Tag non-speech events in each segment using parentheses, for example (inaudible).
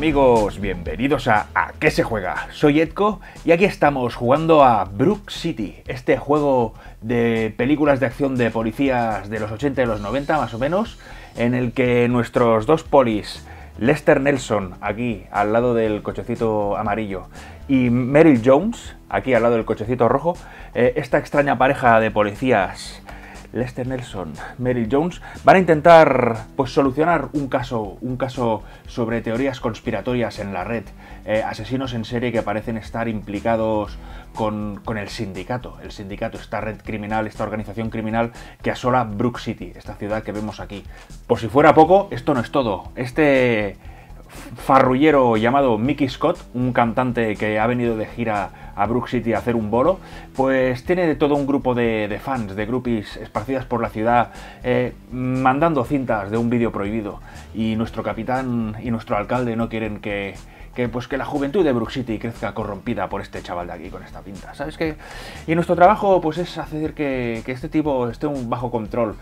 amigos, bienvenidos a ¿A qué se juega? Soy Edko y aquí estamos jugando a Brook City, este juego de películas de acción de policías de los 80 y los 90 más o menos, en el que nuestros dos polis, Lester Nelson, aquí al lado del cochecito amarillo, y Meryl Jones, aquí al lado del cochecito rojo, eh, esta extraña pareja de policías Lester Nelson, Meryl Jones, van a intentar pues, solucionar un caso, un caso sobre teorías conspiratorias en la red, eh, asesinos en serie que parecen estar implicados con, con, el sindicato, el sindicato, esta red criminal, esta organización criminal que asola Brook City, esta ciudad que vemos aquí. Por si fuera poco, esto no es todo. Este farrullero llamado Mickey Scott, un cantante que ha venido de gira a Brook City a hacer un bolo, pues tiene de todo un grupo de, fans, de groupies esparcidas por la ciudad, eh, mandando cintas de un vídeo prohibido. Y nuestro capitán y nuestro alcalde no quieren que, pues, que la juventud de Brook City crezca corrompida por este chaval de aquí con esta pinta. ¿Sabes qué? Y nuestro trabajo pues, es hacer que, este tipo esté bajo control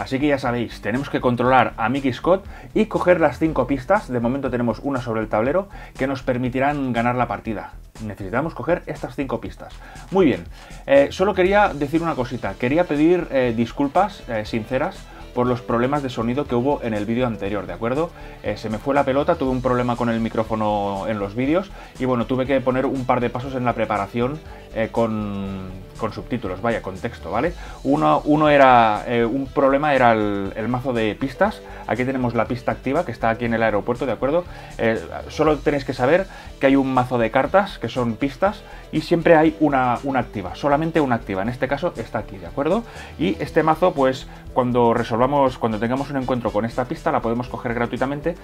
Así que ya sabéis, tenemos que controlar a Mickey Scott y coger las cinco pistas, de momento tenemos una sobre el tablero, que nos permitirán ganar la partida. Necesitamos coger estas cinco pistas. Muy bien, eh, solo quería decir una cosita, quería pedir eh, disculpas eh, sinceras por los problemas de sonido que hubo en el vídeo anterior, ¿de acuerdo? se me fue la pelota, tuve un problema con el micrófono en los vídeos y bueno, tuve que poner un par de pasos en la preparación eh, con, subtítulos, vaya, con texto, ¿vale? Uno, uno era, eh, un problema era el, mazo de pistas. Aquí tenemos la pista activa que está aquí en el aeropuerto, ¿de acuerdo? Eh, solo tenéis que saber que hay un mazo de cartas que son pistas y siempre hay una, activa, solamente una activa. En este caso está aquí, ¿de acuerdo? Y este mazo, pues cuando resolvamos, cuando tengamos un encuentro con esta pista, la podemos coger gratuitamente,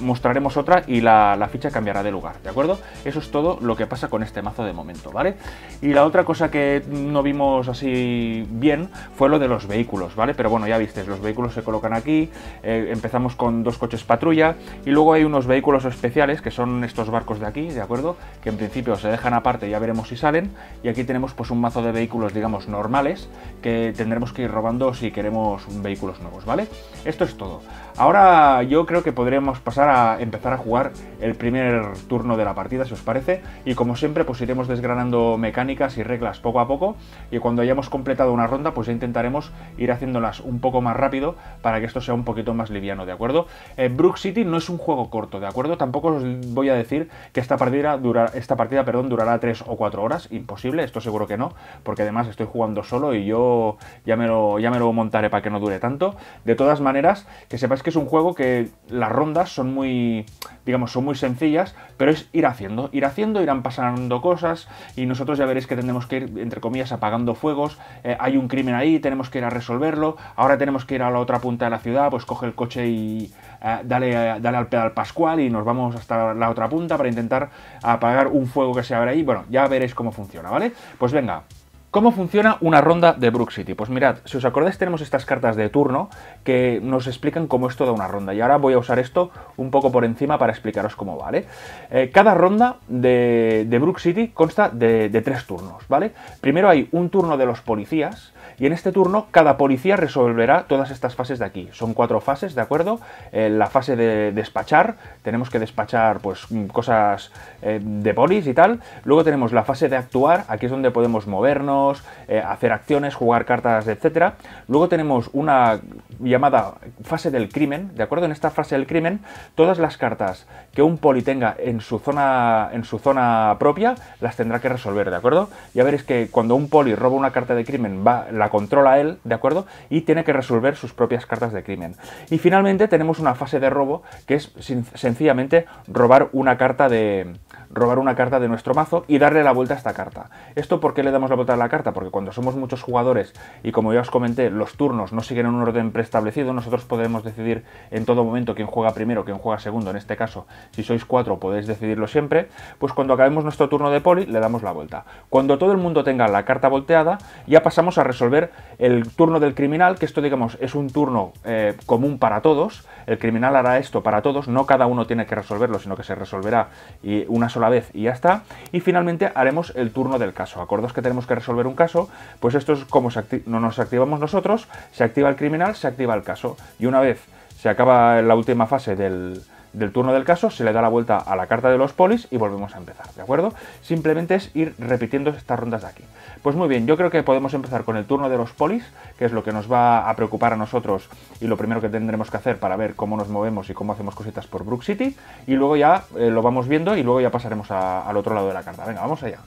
mostraremos otra y la ficha cambiará de lugar, ¿de acuerdo? Eso es todo lo que pasa con este mazo de momento, ¿vale? Y la otra cosa que no vimos así bien fue lo de los vehículos, ¿vale? Pero bueno, ya viste los vehículos se colocan aquí, eh, empezamos con dos coches patrulla y luego hay unos vehículos especiales que son estos barcos de aquí, ¿de acuerdo? Que en principio se dejan aparte, ya veremos si salen. Y aquí tenemos pues un mazo de vehículos, digamos, normales que tendremos que ir robando si queremos vehículos nuevos, ¿vale? Esto es todo. Ahora yo creo que podríamos pasar a empezar a jugar el primer turno de la partida, si os parece, y como siempre pues iremos desgranando mecánicas y reglas poco a poco, y cuando hayamos completado una ronda pues ya intentaremos ir haciéndolas un poco más rápido para que esto sea un poquito más liviano, ¿de acuerdo? Eh, Brook City no es un juego corto, ¿de acuerdo? Tampoco os voy a decir que esta partida, dura, esta partida perdón, durará 3 o 4 horas, imposible, esto seguro que no, porque además estoy jugando solo y yo ya me lo, ya me lo montaré para que no dure tanto. De todas maneras, que sepáis que es un juego que las rondas son muy, digamos, son muy sencillas, pero es ir haciendo, ir haciendo, irán pasando cosas y nosotros ya veréis que tendremos que ir, entre comillas, apagando fuegos, eh, hay un crimen ahí, tenemos que ir a resolverlo, ahora tenemos que ir a la otra punta de la ciudad, pues coge el coche y eh, eh, dale, al pedal Pascual y nos vamos hasta la otra punta para intentar apagar un fuego que se abre ahí, bueno, ya veréis cómo funciona, ¿vale? Pues venga, ¿Cómo funciona una ronda de Brook City? Pues mirad, si os acordáis tenemos estas cartas de turno que nos explican cómo es toda una ronda y ahora voy a usar esto un poco por encima para explicaros cómo vale. Eh, cada ronda de, Brook City consta de, de tres turnos, ¿vale? Primero hay un turno de los policías, y en este turno cada policía resolverá todas estas fases de aquí. Son cuatro fases, ¿de acuerdo? Eh, la fase de despachar, tenemos que despachar pues mm, cosas eh, de polis y tal. Luego tenemos la fase de actuar, aquí es donde podemos movernos, eh, hacer acciones, jugar cartas, etc. Luego tenemos una llamada fase del crimen, ¿de acuerdo? En esta fase del crimen, todas las cartas que un poli tenga en su zona, en su zona propia, las tendrá que resolver, ¿de acuerdo? Ya veréis que cuando un poli roba una carta de crimen, va, la controla él, ¿de acuerdo? Y tiene que resolver sus propias cartas de crimen. Y finalmente tenemos una fase de robo, que es sencillamente robar una carta de robar una carta de nuestro mazo y darle la vuelta a esta carta. ¿Esto por qué le damos la vuelta a la carta? Porque cuando somos muchos jugadores y como ya os comenté, los turnos no siguen un orden preestablecido, nosotros podemos decidir en todo momento quién juega primero, quién juega segundo, en este caso, si sois cuatro podéis decidirlo siempre, pues cuando acabemos nuestro turno de poli le damos la vuelta. Cuando todo el mundo tenga la carta volteada, ya pasamos a resolver el turno del criminal, que esto digamos es un turno eh, común para todos, el criminal hará esto para todos, no cada uno tiene que resolverlo, sino que se resolverá y una sola la vez y ya está. Y finalmente haremos el turno del caso. acordos que tenemos que resolver un caso, pues esto es como no nos activamos nosotros, se activa el criminal, se activa el caso. Y una vez se acaba la última fase del, del turno del caso, se le da la vuelta a la carta de los polis y volvemos a empezar, ¿de acuerdo? Simplemente es ir repitiendo estas rondas de aquí. Pues muy bien, yo creo que podemos empezar con el turno de los polis, que es lo que nos va a preocupar a nosotros y lo primero que tendremos que hacer para ver cómo nos movemos y cómo hacemos cositas por Brook City, y luego ya eh, lo vamos viendo y luego ya pasaremos al otro lado de la carta. Venga, vamos allá.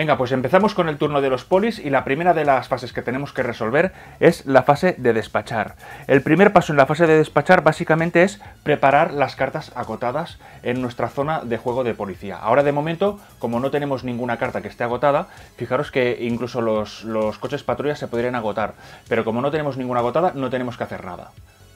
Venga, pues empezamos con el turno de los polis y la primera de las fases que tenemos que resolver es la fase de despachar. El primer paso en la fase de despachar básicamente es preparar las cartas agotadas en nuestra zona de juego de policía. Ahora de momento, como no tenemos ninguna carta que esté agotada, fijaros que incluso los, coches patrulla se podrían agotar, pero como no tenemos ninguna agotada no tenemos que hacer nada.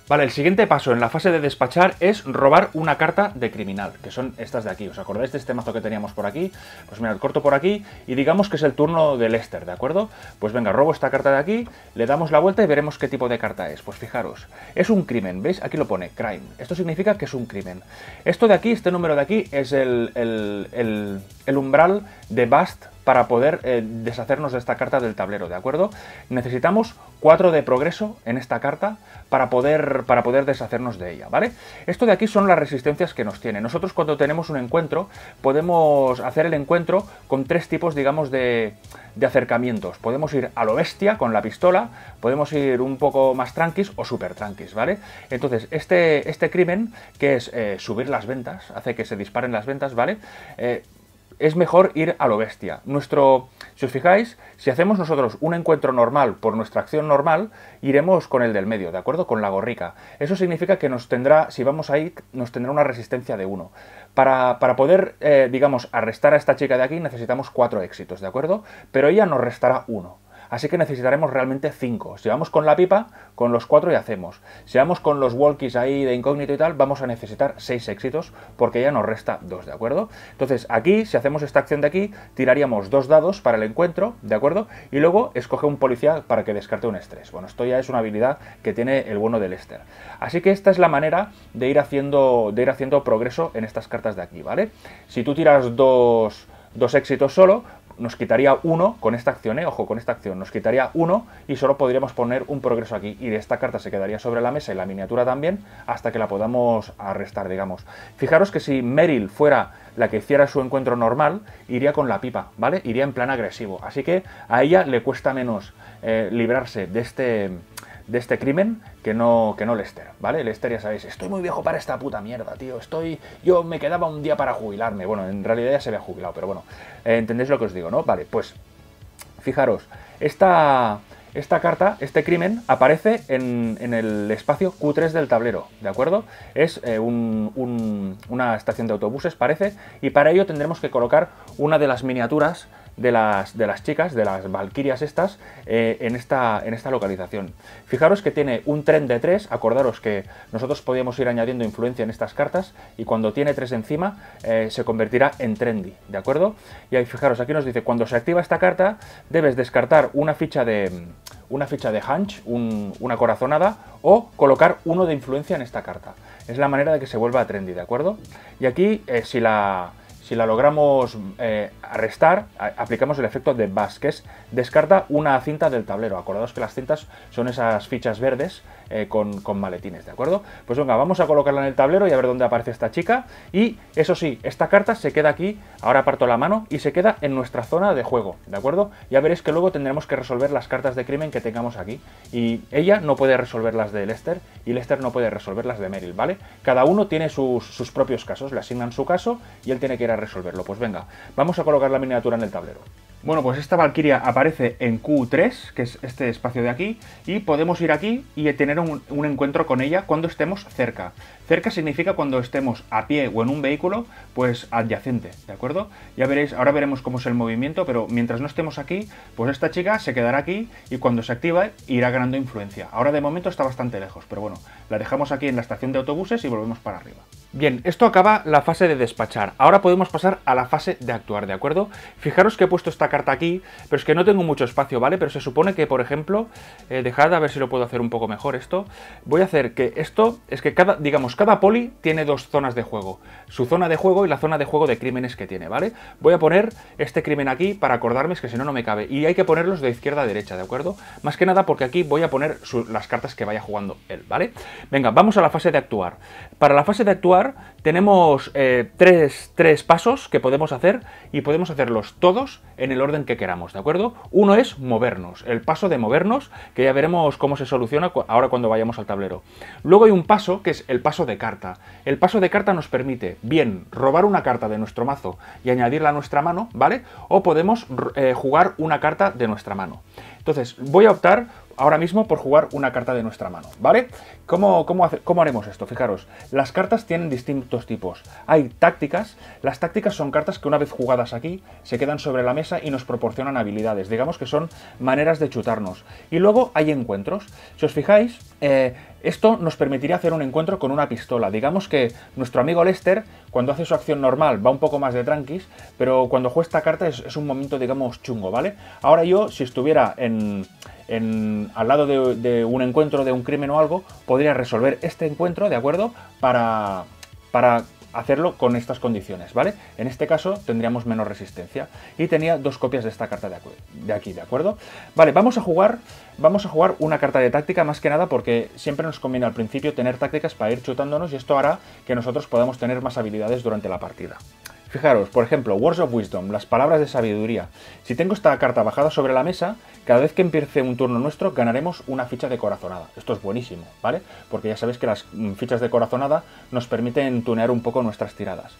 Vale, el siguiente paso en la fase de despachar es robar una carta de criminal, que son estas de aquí. ¿Os acordáis de este mazo que teníamos por aquí? Pues mirad, corto por aquí y digamos que es el turno de Lester, ¿de acuerdo? Pues venga, robo esta carta de aquí, le damos la vuelta y veremos qué tipo de carta es. Pues fijaros, es un crimen, ¿veis? Aquí lo pone, crime. Esto significa que es un crimen. Esto de aquí, este número de aquí, es el, el, el, el umbral de Bast para poder eh, deshacernos de esta carta del tablero, ¿de acuerdo? Necesitamos 4 de progreso en esta carta para poder, para poder deshacernos de ella, ¿vale? Esto de aquí son las resistencias que nos tiene. Nosotros cuando tenemos un encuentro podemos hacer el encuentro con tres tipos, digamos, de, acercamientos. Podemos ir a lo bestia con la pistola, podemos ir un poco más tranquis o súper tranquis, ¿vale? Entonces, este, este crimen, que es eh, subir las ventas, hace que se disparen las ventas, ¿vale? Eh, es mejor ir a lo bestia. Nuestro, si os fijáis, si hacemos nosotros un encuentro normal por nuestra acción normal, iremos con el del medio, ¿de acuerdo? Con la gorrica. Eso significa que nos tendrá, si vamos ahí, nos tendrá una resistencia de 1. Para, poder, eh, digamos, arrestar a esta chica de aquí necesitamos 4 éxitos, ¿de acuerdo? Pero ella nos restará 1 así que necesitaremos realmente 5. Si vamos con la pipa, con los 4 ya hacemos. Si vamos con los walkies ahí de incógnito y tal, vamos a necesitar 6 éxitos porque ya nos resta 2, ¿de acuerdo? Entonces aquí, si hacemos esta acción de aquí, tiraríamos dos dados para el encuentro, ¿de acuerdo? Y luego escoge un policía para que descarte un estrés. Bueno, esto ya es una habilidad que tiene el bueno del Lester. Así que esta es la manera de ir haciendo, de ir haciendo progreso en estas cartas de aquí, ¿vale? Si tú tiras dos dos éxitos solo, nos quitaría uno con esta acción, ¿eh? ojo con esta acción, nos quitaría uno y solo podríamos poner un progreso aquí. Y de esta carta se quedaría sobre la mesa y la miniatura también hasta que la podamos arrestar, digamos. Fijaros que si Meryl fuera la que hiciera su encuentro normal, iría con la pipa, ¿vale? Iría en plan agresivo. Así que a ella le cuesta menos eh, librarse de este de este crimen que no, que no Lester, ¿vale? Lester, ya sabéis, estoy muy viejo para esta puta mierda, tío. Estoy. Yo me quedaba un día para jubilarme. Bueno, en realidad ya se había jubilado, pero bueno. Eh, ¿Entendéis lo que os digo, no? Vale, pues. Fijaros, esta. Esta carta, este crimen, aparece en, en el espacio Q3 del tablero, ¿de acuerdo? Es eh, un, una estación de autobuses, parece, y para ello tendremos que colocar una de las miniaturas de las, de las chicas, de las valquirias estas, eh, en, esta, en esta localización. Fijaros que tiene un tren de tres, acordaros que nosotros podíamos ir añadiendo influencia en estas cartas y cuando tiene tres encima eh, se convertirá en trendy, ¿de acuerdo? Y ahí fijaros, aquí nos dice, cuando se activa esta carta debes descartar una ficha de una ficha de hunch, una corazonada, o colocar uno de influencia en esta carta. Es la manera de que se vuelva trendy, ¿de acuerdo? Y aquí, eh, si la si la logramos eh, arrestar, aplicamos el efecto de Bass, que es descarta una cinta del tablero. Acordaos que las cintas son esas fichas verdes eh, con, maletines, ¿de acuerdo? Pues venga, vamos a colocarla en el tablero y a ver dónde aparece esta chica. Y eso sí, esta carta se queda aquí, ahora parto la mano, y se queda en nuestra zona de juego, ¿de acuerdo? Ya veréis que luego tendremos que resolver las cartas de crimen que tengamos aquí. Y ella no puede resolver las de Lester y Lester no puede resolver las de Meryl, ¿vale? Cada uno tiene sus, sus propios casos, le asignan su caso y él tiene que ir a resolverlo. Pues venga, vamos a colocar la miniatura en el tablero. Bueno, pues esta valquiria aparece en Q3, que es este espacio de aquí, y podemos ir aquí y tener un, encuentro con ella cuando estemos cerca. Cerca significa cuando estemos a pie o en un vehículo, pues adyacente, ¿de acuerdo? Ya veréis, ahora veremos cómo es el movimiento, pero mientras no estemos aquí, pues esta chica se quedará aquí y cuando se activa irá ganando influencia. Ahora de momento está bastante lejos, pero bueno, la dejamos aquí en la estación de autobuses y volvemos para arriba. Bien, esto acaba la fase de despachar. Ahora podemos pasar a la fase de actuar, ¿de acuerdo? Fijaros que he puesto esta carta aquí, pero es que no tengo mucho espacio, ¿vale? Pero se supone que, por ejemplo, eh, dejad a ver si lo puedo hacer un poco mejor esto. Voy a hacer que esto, es que cada, digamos, cada poli tiene dos zonas de juego. Su zona de juego y la zona de juego de crímenes que tiene, ¿vale? Voy a poner este crimen aquí para acordarme, es que si no, no me cabe. Y hay que ponerlos de izquierda a derecha, ¿de acuerdo? Más que nada porque aquí voy a poner las cartas que vaya jugando él, ¿vale? Venga, vamos a la fase de actuar. Para la fase de actuar tenemos eh, tres, tres pasos que podemos hacer y podemos hacerlos todos en el orden que queramos, ¿de acuerdo? Uno es movernos, el paso de movernos, que ya veremos cómo se soluciona ahora cuando vayamos al tablero. Luego hay un paso que es el paso de carta. El paso de carta nos permite, bien, robar una carta de nuestro mazo y añadirla a nuestra mano, ¿vale? O podemos eh, jugar una carta de nuestra mano. Entonces, voy a optar ahora mismo por jugar una carta de nuestra mano, ¿vale? ¿Cómo, cómo, cómo haremos esto? Fijaros, las cartas tienen distintos tipos. Hay tácticas, las tácticas son cartas que una vez jugadas aquí se quedan sobre la mesa y nos proporcionan habilidades, digamos que son maneras de chutarnos. Y luego hay encuentros. Si os fijáis, eh, esto nos permitiría hacer un encuentro con una pistola. Digamos que nuestro amigo Lester, cuando hace su acción normal, va un poco más de tranquis, pero cuando juega esta carta es un momento, digamos, chungo, ¿vale? Ahora yo, si estuviera en, al lado de, un encuentro, de un crimen o algo, podría resolver este encuentro, ¿de acuerdo? Para, para hacerlo con estas condiciones, ¿vale? En este caso tendríamos menos resistencia. Y tenía dos copias de esta carta de, de aquí, ¿de acuerdo? Vale, vamos a jugar. Vamos a jugar una carta de táctica más que nada porque siempre nos conviene al principio tener tácticas para ir chutándonos y esto hará que nosotros podamos tener más habilidades durante la partida. Fijaros, por ejemplo, Words of Wisdom, las palabras de sabiduría. Si tengo esta carta bajada sobre la mesa, cada vez que empiece un turno nuestro ganaremos una ficha de corazonada. Esto es buenísimo, ¿vale? Porque ya sabéis que las mm, fichas de corazonada nos permiten tunear un poco nuestras tiradas.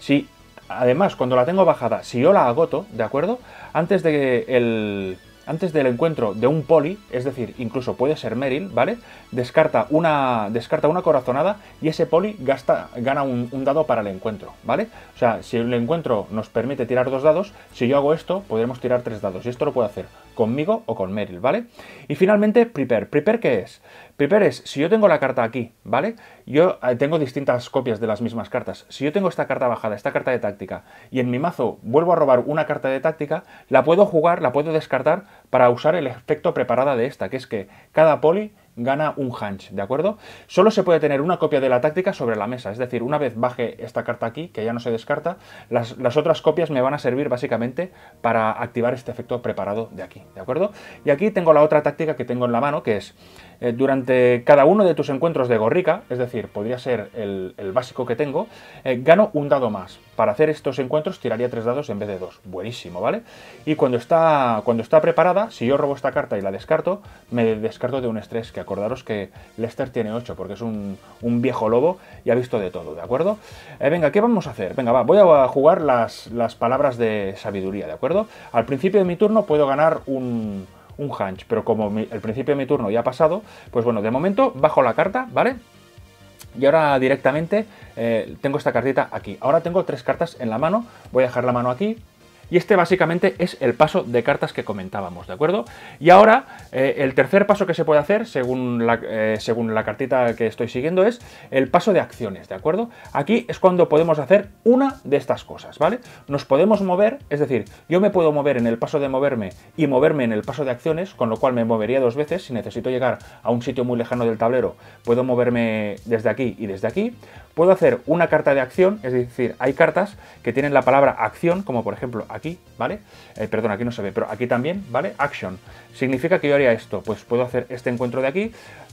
Si, además, cuando la tengo bajada, si yo la agoto, ¿de acuerdo? Antes de que el antes del encuentro de un poli, es decir, incluso puede ser Merrill, ¿vale? Descarta una, descarta una corazonada y ese poli gasta, gana un, un, dado para el encuentro, ¿vale? O sea, si el encuentro nos permite tirar dos dados, si yo hago esto, podremos tirar tres dados y esto lo puedo hacer conmigo o con Meryl, ¿vale? Y finalmente, prepare. ¿Prepare qué es? Prepare es, si yo tengo la carta aquí, ¿vale? Yo eh, tengo distintas copias de las mismas cartas. Si yo tengo esta carta bajada, esta carta de táctica, y en mi mazo vuelvo a robar una carta de táctica, la puedo jugar, la puedo descartar para usar el efecto preparada de esta, que es que cada poli gana un hunch, ¿de acuerdo? Solo se puede tener una copia de la táctica sobre la mesa, es decir, una vez baje esta carta aquí, que ya no se descarta, las, las otras copias me van a servir básicamente para activar este efecto preparado de aquí, ¿de acuerdo? Y aquí tengo la otra táctica que tengo en la mano, que es eh, durante cada uno de tus encuentros de Gorrica, es decir, podría ser el, básico que tengo, eh, gano un dado más. Para hacer estos encuentros tiraría tres dados en vez de dos. Buenísimo, ¿vale? Y cuando está, cuando está preparada, si yo robo esta carta y la descarto, me descarto de un estrés, que acordaros que Lester tiene 8 porque es un, viejo lobo y ha visto de todo, ¿de acuerdo? Eh, venga, ¿qué vamos a hacer? Venga, va, voy a jugar las, las palabras de sabiduría, ¿de acuerdo? Al principio de mi turno puedo ganar un un hunch, pero como el principio de mi turno ya ha pasado, pues bueno, de momento bajo la carta, ¿vale? Y ahora directamente eh, tengo esta cartita aquí. Ahora tengo tres cartas en la mano. Voy a dejar la mano aquí, y este básicamente es el paso de cartas que comentábamos, ¿de acuerdo? Y ahora, eh, el tercer paso que se puede hacer, según la, eh, según la cartita que estoy siguiendo, es el paso de acciones, ¿de acuerdo? Aquí es cuando podemos hacer una de estas cosas, ¿vale? Nos podemos mover, es decir, yo me puedo mover en el paso de moverme y moverme en el paso de acciones, con lo cual me movería dos veces. Si necesito llegar a un sitio muy lejano del tablero, puedo moverme desde aquí y desde aquí. Puedo hacer una carta de acción, es decir, hay cartas que tienen la palabra acción, como por ejemplo aquí, ¿vale? Eh, perdón, aquí no se ve, pero aquí también, ¿vale? Action. Significa que yo haría esto. Pues puedo hacer este encuentro de aquí.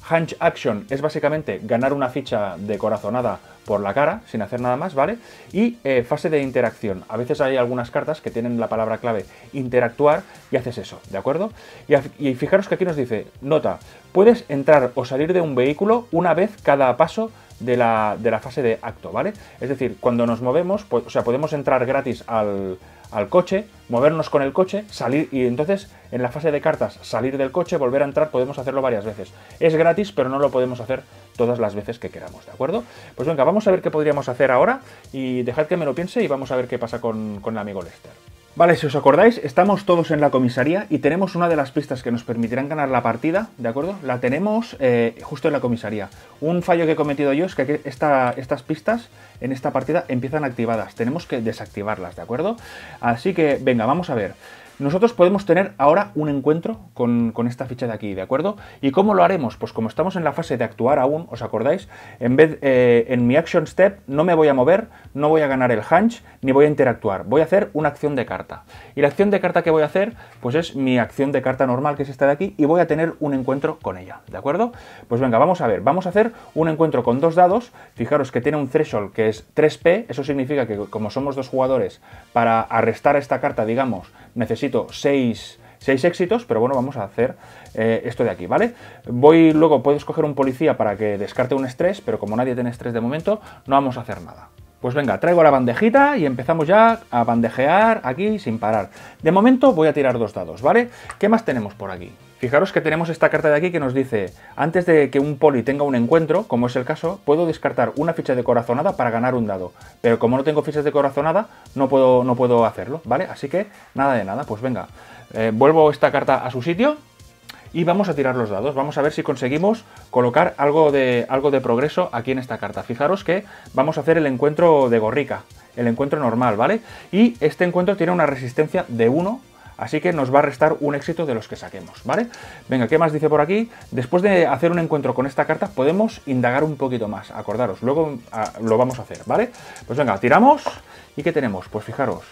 Hunch Action es básicamente ganar una ficha de corazonada por la cara, sin hacer nada más, ¿vale? Y eh, fase de interacción. A veces hay algunas cartas que tienen la palabra clave interactuar y haces eso, ¿de acuerdo? Y, fijaros que aquí nos dice, nota, puedes entrar o salir de un vehículo una vez cada paso de la, de la, fase de acto, ¿vale? Es decir, cuando nos movemos, pues, o sea, podemos entrar gratis al, al coche, movernos con el coche, salir y entonces en la fase de cartas salir del coche, volver a entrar, podemos hacerlo varias veces. Es gratis, pero no lo podemos hacer todas las veces que queramos, ¿de acuerdo? Pues venga, vamos a ver qué podríamos hacer ahora y dejad que me lo piense y vamos a ver qué pasa con, el amigo Lester. Vale, si os acordáis, estamos todos en la comisaría y tenemos una de las pistas que nos permitirán ganar la partida, ¿de acuerdo? La tenemos eh, justo en la comisaría. Un fallo que he cometido yo es que estas pistas en esta partida empiezan activadas. Tenemos que desactivarlas, ¿de acuerdo? Así que, venga, vamos a ver nosotros podemos tener ahora un encuentro con, esta ficha de aquí, ¿de acuerdo? ¿Y cómo lo haremos? Pues como estamos en la fase de actuar aún, ¿os acordáis? En vez, eh, en mi action step no me voy a mover, no voy a ganar el hunch, ni voy a interactuar. Voy a hacer una acción de carta. Y la acción de carta que voy a hacer, pues es mi acción de carta normal, que es esta de aquí, y voy a tener un encuentro con ella, ¿de acuerdo? Pues venga, vamos a ver. Vamos a hacer un encuentro con dos dados. Fijaros que tiene un threshold que es 3p, eso significa que como somos dos jugadores, para arrestar esta carta, digamos, necesito 6 seis éxitos, pero bueno, vamos a hacer eh, esto de aquí, ¿vale? Voy luego, puedes coger un policía para que descarte un estrés, pero como nadie tiene estrés de momento, no vamos a hacer nada. Pues venga, traigo la bandejita y empezamos ya a bandejear aquí sin parar. De momento voy a tirar dos dados, ¿vale? ¿Qué más tenemos por aquí? Fijaros que tenemos esta carta de aquí que nos dice, antes de que un poli tenga un encuentro, como es el caso, puedo descartar una ficha de corazonada para ganar un dado. Pero como no tengo fichas de corazonada, no puedo, no puedo hacerlo, ¿vale? Así que nada de nada, pues venga, eh, vuelvo esta carta a su sitio y vamos a tirar los dados. Vamos a ver si conseguimos colocar algo de, algo de progreso aquí en esta carta. Fijaros que vamos a hacer el encuentro de Gorrica, el encuentro normal, ¿vale? Y este encuentro tiene una resistencia de 1 Así que nos va a restar un éxito de los que saquemos, ¿vale? Venga, ¿qué más dice por aquí? Después de hacer un encuentro con esta carta, podemos indagar un poquito más. Acordaros, luego ah, lo vamos a hacer, ¿vale? Pues venga, tiramos. ¿Y qué tenemos? Pues fijaros,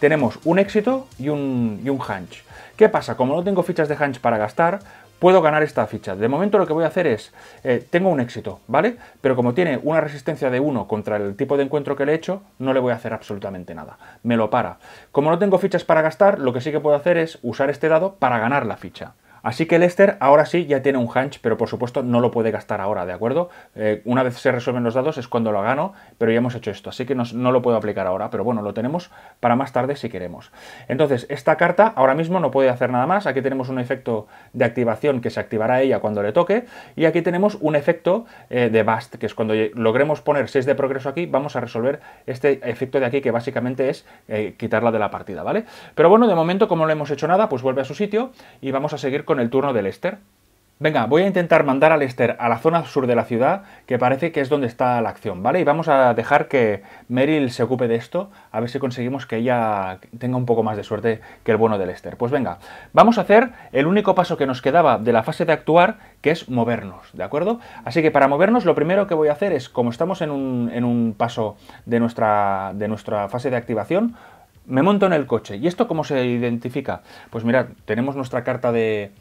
tenemos un éxito y un, y un hunch. ¿Qué pasa? Como no tengo fichas de hunch para gastar, puedo ganar esta ficha. De momento lo que voy a hacer es, eh, tengo un éxito, ¿vale? Pero como tiene una resistencia de 1 contra el tipo de encuentro que le he hecho, no le voy a hacer absolutamente nada. Me lo para. Como no tengo fichas para gastar, lo que sí que puedo hacer es usar este dado para ganar la ficha. Así que Lester ahora sí ya tiene un hunch, pero por supuesto no lo puede gastar ahora, ¿de acuerdo? Eh, una vez se resuelven los dados es cuando lo gano, pero ya hemos hecho esto, así que no, lo puedo aplicar ahora, pero bueno, lo tenemos para más tarde si queremos. Entonces, esta carta ahora mismo no puede hacer nada más, aquí tenemos un efecto de activación que se activará ella cuando le toque, y aquí tenemos un efecto eh, de Bust, que es cuando logremos poner 6 de progreso aquí, vamos a resolver este efecto de aquí, que básicamente es eh, quitarla de la partida, ¿vale? Pero bueno, de momento como no hemos hecho nada, pues vuelve a su sitio y vamos a seguir con con el turno de Lester. Venga, voy a intentar mandar al Lester a la zona sur de la ciudad, que parece que es donde está la acción, ¿vale? Y vamos a dejar que Meryl se ocupe de esto, a ver si conseguimos que ella tenga un poco más de suerte que el bueno de Lester. Pues venga, vamos a hacer el único paso que nos quedaba de la fase de actuar, que es movernos, ¿de acuerdo? Así que para movernos lo primero que voy a hacer es, como estamos en un, paso de nuestra, de nuestra fase de activación, me monto en el coche. ¿Y esto cómo se identifica? Pues mira tenemos nuestra carta de,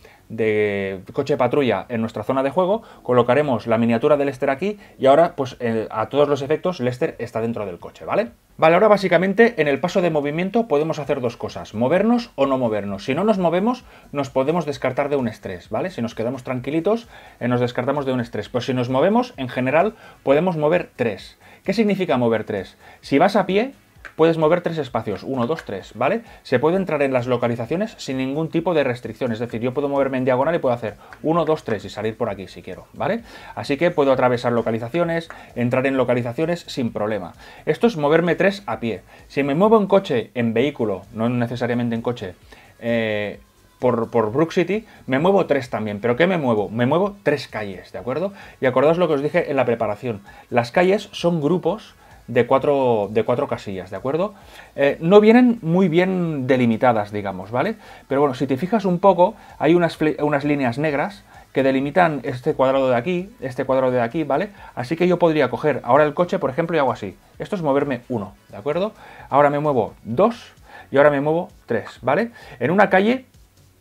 coche patrulla en nuestra zona de juego, colocaremos la miniatura de Lester aquí y ahora, pues eh, a todos los efectos, Lester está dentro del coche, ¿vale? Vale, ahora básicamente en el paso de movimiento podemos hacer dos cosas, movernos o no movernos. Si no nos movemos, nos podemos descartar de un estrés, ¿vale? Si nos quedamos tranquilitos, eh, nos descartamos de un estrés. Pues si nos movemos, en general, podemos mover tres. ¿Qué significa mover tres? Si vas a pie, puedes mover tres espacios, uno, dos, tres, ¿vale? Se puede entrar en las localizaciones sin ningún tipo de restricción, es decir, yo puedo moverme en diagonal y puedo hacer uno, dos, tres y salir por aquí si quiero, ¿vale? Así que puedo atravesar localizaciones, entrar en localizaciones sin problema. Esto es moverme tres a pie. Si me muevo en coche, en vehículo, no necesariamente en coche, eh, por, por, Brook City, me muevo tres también. ¿Pero qué me muevo? Me muevo tres calles, ¿de acuerdo? Y acordaos lo que os dije en la preparación. Las calles son grupos de cuatro, de cuatro casillas, ¿de acuerdo? Eh, no vienen muy bien delimitadas, digamos, ¿vale? Pero bueno, si te fijas un poco, hay unas, unas líneas negras que delimitan este cuadrado de aquí, este cuadrado de aquí, ¿vale? Así que yo podría coger ahora el coche, por ejemplo, y hago así. Esto es moverme uno, ¿de acuerdo? Ahora me muevo dos y ahora me muevo tres, ¿vale? En una calle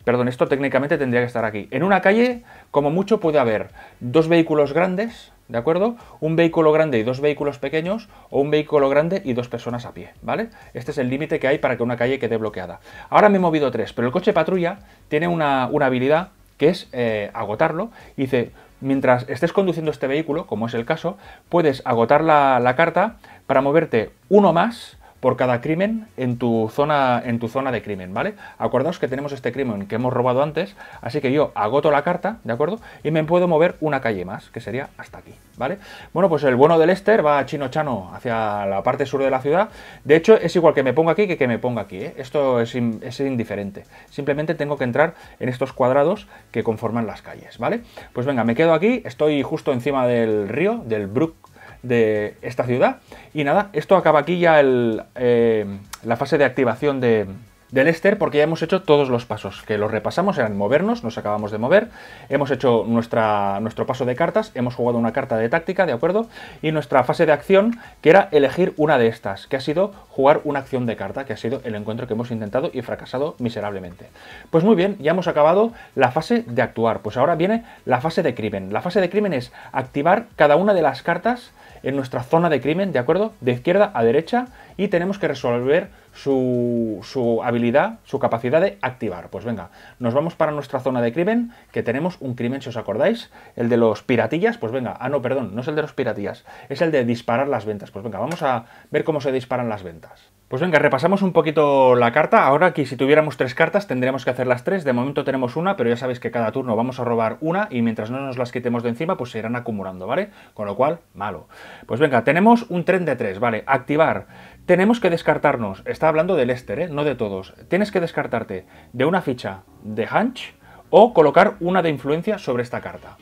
perdón, esto técnicamente tendría que estar aquí. En una calle, como mucho, puede haber dos vehículos grandes, ¿de acuerdo? Un vehículo grande y dos vehículos pequeños o un vehículo grande y dos personas a pie, ¿vale? Este es el límite que hay para que una calle quede bloqueada. Ahora me he movido tres, pero el coche patrulla tiene una, habilidad que es eh, agotarlo dice, mientras estés conduciendo este vehículo, como es el caso, puedes agotar la, la carta para moverte uno más por cada crimen en tu zona, en tu zona de crimen, ¿vale? Acordaos que tenemos este crimen que hemos robado antes, así que yo agoto la carta, ¿de acuerdo? Y me puedo mover una calle más, que sería hasta aquí, ¿vale? Bueno, pues el bueno del Lester va Chino Chano hacia la parte sur de la ciudad. De hecho, es igual que me ponga aquí que que me ponga aquí, ¿eh? Esto es, es indiferente. Simplemente tengo que entrar en estos cuadrados que conforman las calles, ¿vale? Pues venga, me quedo aquí, estoy justo encima del río, del Brook de esta ciudad. Y nada, esto acaba aquí ya eh, la fase de activación de, del Ester, porque ya hemos hecho todos los pasos que los repasamos, eran movernos, nos acabamos de mover, hemos hecho nuestra, nuestro paso de cartas, hemos jugado una carta de táctica, ¿de acuerdo? Y nuestra fase de acción, que era elegir una de estas, que ha sido jugar una acción de carta, que ha sido el encuentro que hemos intentado y fracasado miserablemente. Pues muy bien, ya hemos acabado la fase de actuar, pues ahora viene la fase de crimen. La fase de crimen es activar cada una de las cartas en nuestra zona de crimen, ¿de acuerdo? De izquierda a derecha y tenemos que resolver su, su habilidad, su capacidad de activar. Pues venga, nos vamos para nuestra zona de crimen, que tenemos un crimen, si os acordáis, el de los piratillas, pues venga, ah no, perdón, no es el de los piratillas, es el de disparar las ventas. Pues venga, vamos a ver cómo se disparan las ventas. Pues venga, repasamos un poquito la carta. Ahora aquí si tuviéramos tres cartas tendríamos que hacer las tres. De momento tenemos una, pero ya sabéis que cada turno vamos a robar una y mientras no nos las quitemos de encima pues se irán acumulando, ¿vale? Con lo cual, malo. Pues venga, tenemos un tren de tres, ¿vale? Activar tenemos que descartarnos, está hablando del Lester, ¿eh? no de todos, tienes que descartarte de una ficha de Hunch o colocar una de influencia sobre esta carta.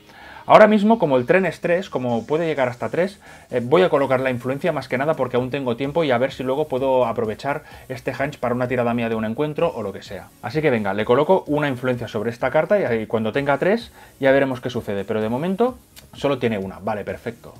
Ahora mismo, como el tren es 3, como puede llegar hasta 3, eh, voy a colocar la influencia más que nada porque aún tengo tiempo y a ver si luego puedo aprovechar este hunch para una tirada mía de un encuentro o lo que sea. Así que venga, le coloco una influencia sobre esta carta y cuando tenga 3 ya veremos qué sucede, pero de momento solo tiene una. Vale, perfecto.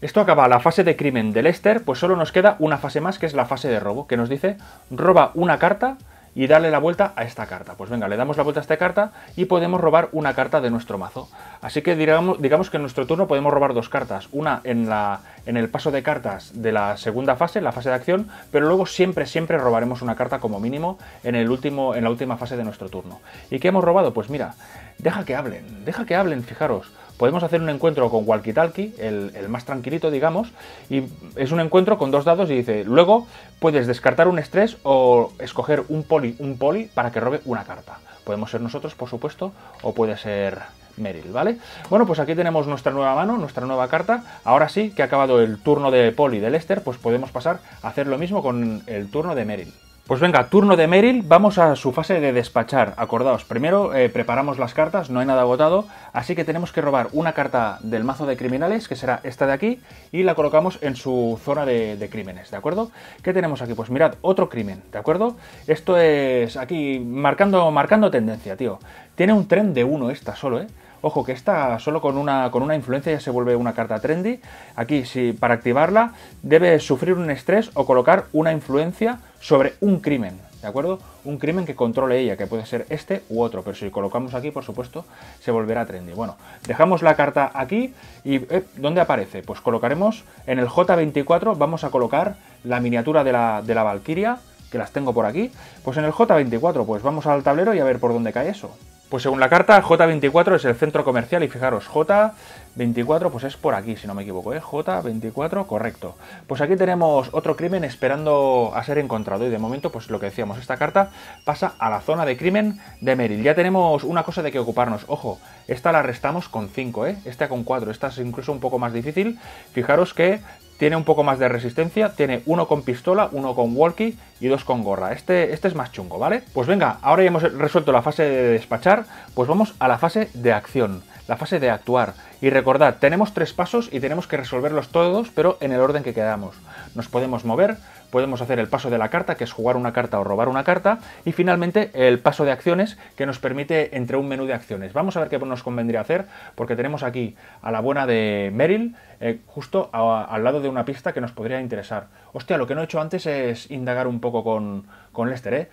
Esto acaba la fase de crimen del Lester, pues solo nos queda una fase más, que es la fase de robo, que nos dice roba una carta y dale la vuelta a esta carta. Pues venga, le damos la vuelta a esta carta y podemos robar una carta de nuestro mazo. Así que digamos, que en nuestro turno podemos robar dos cartas, una en, la, en el paso de cartas de la segunda fase, la fase de acción, pero luego siempre, siempre robaremos una carta como mínimo en, el último, en la última fase de nuestro turno. ¿Y qué hemos robado? Pues mira, deja que hablen, deja que hablen, fijaros podemos hacer un encuentro con walkie-talkie, el, más tranquilito, digamos, y es un encuentro con dos dados y dice, luego puedes descartar un estrés o escoger un poli, un poli para que robe una carta. Podemos ser nosotros, por supuesto, o puede ser Meryl, ¿vale? Bueno, pues aquí tenemos nuestra nueva mano, nuestra nueva carta. Ahora sí que ha acabado el turno de Poli de Lester, pues podemos pasar a hacer lo mismo con el turno de Meryl. Pues venga, turno de Meryl, vamos a su fase de despachar. Acordaos, primero eh, preparamos las cartas, no hay nada agotado, así que tenemos que robar una carta del mazo de criminales, que será esta de aquí, y la colocamos en su zona de, crímenes, ¿de acuerdo? ¿Qué tenemos aquí? Pues mirad, otro crimen, ¿de acuerdo? Esto es aquí marcando, marcando tendencia, tío. Tiene un tren de uno esta solo, ¿eh? Ojo, que esta solo con una, con una influencia ya se vuelve una carta trendy. Aquí, si para activarla, debe sufrir un estrés o colocar una influencia sobre un crimen. ¿De acuerdo? Un crimen que controle ella, que puede ser este u otro, pero si colocamos aquí, por supuesto, se volverá trendy. Bueno, dejamos la carta aquí y eh, ¿dónde aparece? Pues colocaremos en el J24, vamos a colocar la miniatura de la, de la Valkyria, que las tengo por aquí. Pues en el J24, pues vamos al tablero y a ver por dónde cae eso. Pues según la carta, J24 es el centro comercial y fijaros, J24 pues es por aquí, si no me equivoco, ¿eh? J24, correcto. Pues aquí tenemos otro crimen esperando a ser encontrado y de momento pues lo que decíamos, esta carta pasa a la zona de crimen de Merrill. Ya tenemos una cosa de que ocuparnos, ojo, esta la restamos con 5, ¿eh? esta con 4, esta es incluso un poco más difícil. Fijaros que tiene un poco más de resistencia, tiene uno con pistola, uno con walkie y dos con gorra. Este, este es más chungo, ¿vale? Pues venga, ahora ya hemos resuelto la fase de despachar, pues vamos a la fase de acción, la fase de actuar. Y recordad, tenemos tres pasos y tenemos que resolverlos todos, pero en el orden que quedamos. Nos podemos mover, podemos hacer el paso de la carta, que es jugar una carta o robar una carta, y finalmente el paso de acciones, que nos permite entre un menú de acciones. Vamos a ver qué nos convendría hacer, porque tenemos aquí a la buena de Meryl, eh, justo al lado de una pista que nos podría interesar. Hostia, lo que no he hecho antes es indagar un poco con, con Lester, ¿eh?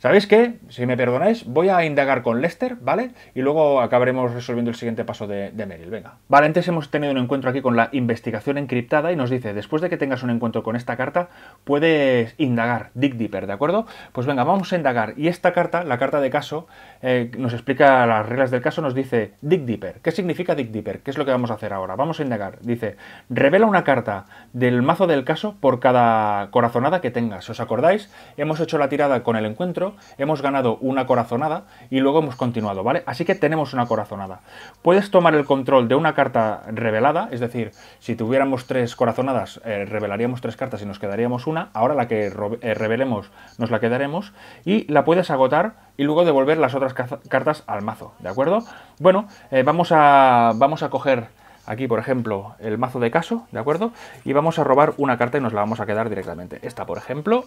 ¿Sabéis qué? Si me perdonáis, voy a indagar con Lester, ¿vale? Y luego acabaremos resolviendo el siguiente paso de, Meryl. Venga. Vale, antes hemos tenido un encuentro aquí con la investigación encriptada y nos dice, después de que tengas un encuentro con esta carta, puedes indagar, dig deeper, ¿de acuerdo? Pues venga, vamos a indagar. Y esta carta, la carta de caso, eh, nos explica las reglas del caso, nos dice dig deeper. ¿Qué significa dig deeper? ¿Qué es lo que vamos a hacer ahora? Vamos a indagar. Dice, revela una carta del mazo del caso por cada corazonada que tengas. ¿Os acordáis? Hemos hecho la tirada con el encuentro hemos ganado una corazonada y luego hemos continuado, ¿vale? Así que tenemos una corazonada. Puedes tomar el control de una carta revelada, es decir, si tuviéramos tres corazonadas, eh, revelaríamos tres cartas y nos quedaríamos una. Ahora la que eh, revelemos nos la quedaremos y la puedes agotar y luego devolver las otras cartas al mazo, ¿de acuerdo? Bueno, eh, vamos, a, vamos a coger aquí por ejemplo el mazo de caso, ¿de acuerdo? Y vamos a robar una carta y nos la vamos a quedar directamente. Esta por ejemplo,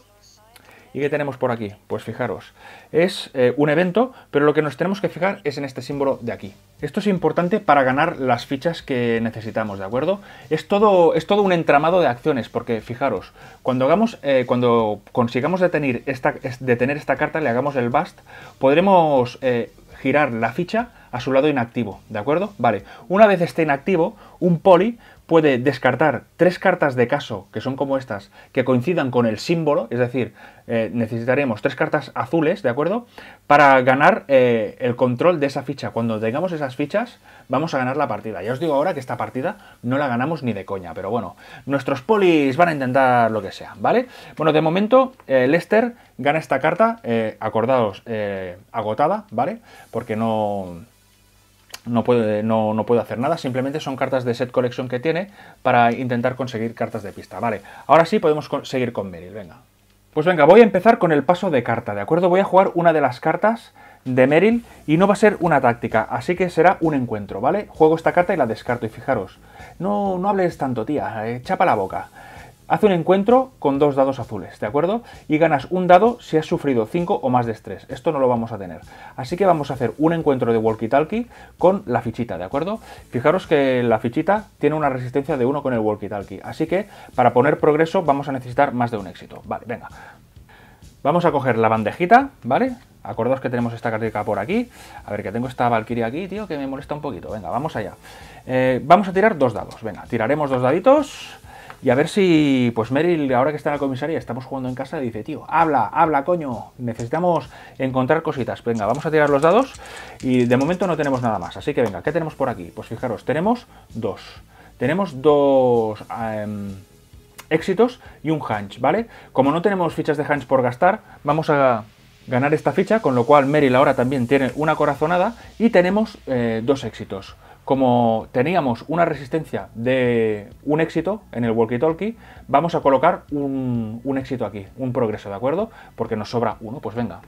¿Y qué tenemos por aquí? Pues fijaros, es eh, un evento, pero lo que nos tenemos que fijar es en este símbolo de aquí. Esto es importante para ganar las fichas que necesitamos, ¿de acuerdo? Es todo, es todo un entramado de acciones, porque fijaros, cuando, hagamos, eh, cuando consigamos detener esta, detener esta carta, le hagamos el bust, podremos eh, girar la ficha a su lado inactivo, ¿de acuerdo? Vale, una vez esté inactivo, un poli puede descartar tres cartas de caso, que son como estas, que coincidan con el símbolo, es decir, eh, necesitaremos tres cartas azules, ¿de acuerdo? Para ganar eh, el control de esa ficha. Cuando tengamos esas fichas, vamos a ganar la partida. Ya os digo ahora que esta partida no la ganamos ni de coña, pero bueno, nuestros polis van a intentar lo que sea, ¿vale? Bueno, de momento, eh, Lester gana esta carta, acordados, agotada, ¿vale? Porque no no puedo no, no hacer nada, simplemente son cartas de set collection que tiene para intentar conseguir cartas de pista. Vale, ahora sí podemos seguir con Meryl, venga. Pues venga, voy a empezar con el paso de carta, ¿de acuerdo? Voy a jugar una de las cartas de Meryl y no va a ser una táctica, así que será un encuentro, ¿vale? Juego esta carta y la descarto y fijaros, no, no hables tanto tía, eh, chapa la boca. Hace un encuentro con dos dados azules, ¿de acuerdo? Y ganas un dado si has sufrido 5 o más de estrés. Esto no lo vamos a tener. Así que vamos a hacer un encuentro de walkie-talkie con la fichita, ¿de acuerdo? Fijaros que la fichita tiene una resistencia de 1 con el walkie-talkie. Así que para poner progreso vamos a necesitar más de un éxito. Vale, venga. Vamos a coger la bandejita, ¿vale? Acordaos que tenemos esta cartica por aquí. A ver, que tengo esta Valkyria aquí, tío, que me molesta un poquito. Venga, vamos allá. Eh, vamos a tirar dos dados. Venga, tiraremos dos daditos. Y a ver si, pues Meryl, ahora que está en la comisaría, estamos jugando en casa, dice, tío, habla, habla, coño, necesitamos encontrar cositas. Venga, vamos a tirar los dados y de momento no tenemos nada más. Así que venga, ¿qué tenemos por aquí? Pues fijaros, tenemos dos. Tenemos dos... Em, éxitos y un hunch, ¿vale? Como no tenemos fichas de hunch por gastar, vamos a ganar esta ficha, con lo cual Meryl ahora también tiene una corazonada y tenemos eh, dos éxitos como teníamos una resistencia de un éxito en el walkie-talkie, vamos a colocar un, un, éxito aquí, un progreso, ¿de acuerdo? Porque nos sobra uno, pues venga.